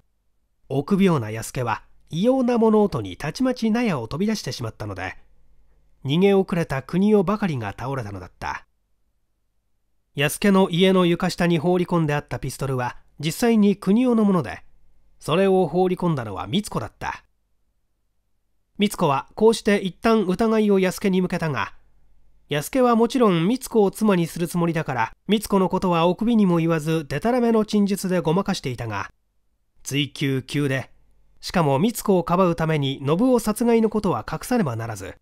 臆病な弥助は異様な物音にたちまち納屋を飛び出してしまったので逃げ遅れた国をばかりが倒れたのだった安家の家の床下に放り込んであったピストルは実際に国男のものでそれを放り込んだのは美津子だった美津子はこうして一旦疑いを安家に向けたが安家はもちろん美津子を妻にするつもりだから美津子のことはお首にも言わずでたらめの陳述でごまかしていたが追及急でしかも美津子をかばうために信夫殺害のことは隠さねばならず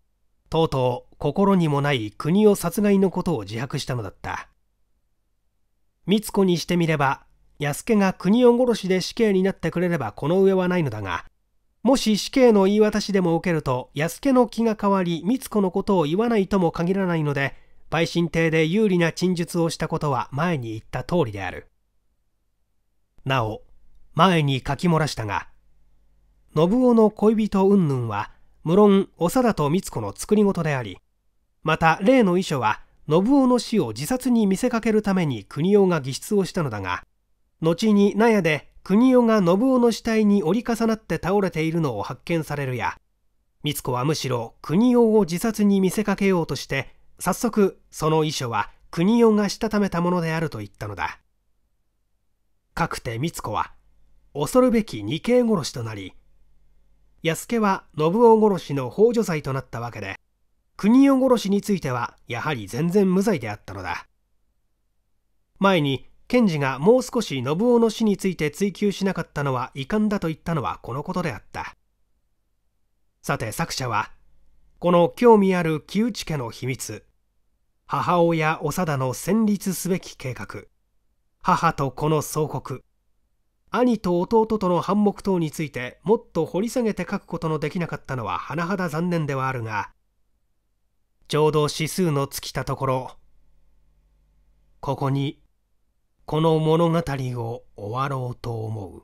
とうとう心にもない国を殺害のことを自白したのだった美津子にしてみれば安家が国を殺しで死刑になってくれればこの上はないのだが、もし死刑の言い渡しでも受けると、安家の気が変わり、三つ子のことを言わないとも限らないので、陪審艇で有利な陳述をしたことは前に言った通りである。なお、前に書き漏らしたが、信夫の恋人云々は、無論、長田と三子の作り事であり、また、例の遺書は、信夫の死を自殺に見せかけるために国夫が義出をしたのだが、後に納屋で国夫が信夫の死体に折り重なって倒れているのを発見されるや津子はむしろ国夫を自殺に見せかけようとして早速その遺書は国夫がしたためたものであると言ったのだかくて津子は恐るべき二系殺しとなり安家は信夫殺しの幇助罪となったわけで国夫殺しについてはやはり全然無罪であったのだ前に検事がもう少し信夫の死について追及しなかったのは遺憾だと言ったのはこのことであったさて作者はこの興味ある木内家の秘密母親長田の戦慄すべき計画母と子の相国兄と弟との反目等についてもっと掘り下げて書くことのできなかったのは甚だ残念ではあるがちょうど指数の尽きたところここにこの物語を終わろうと思う。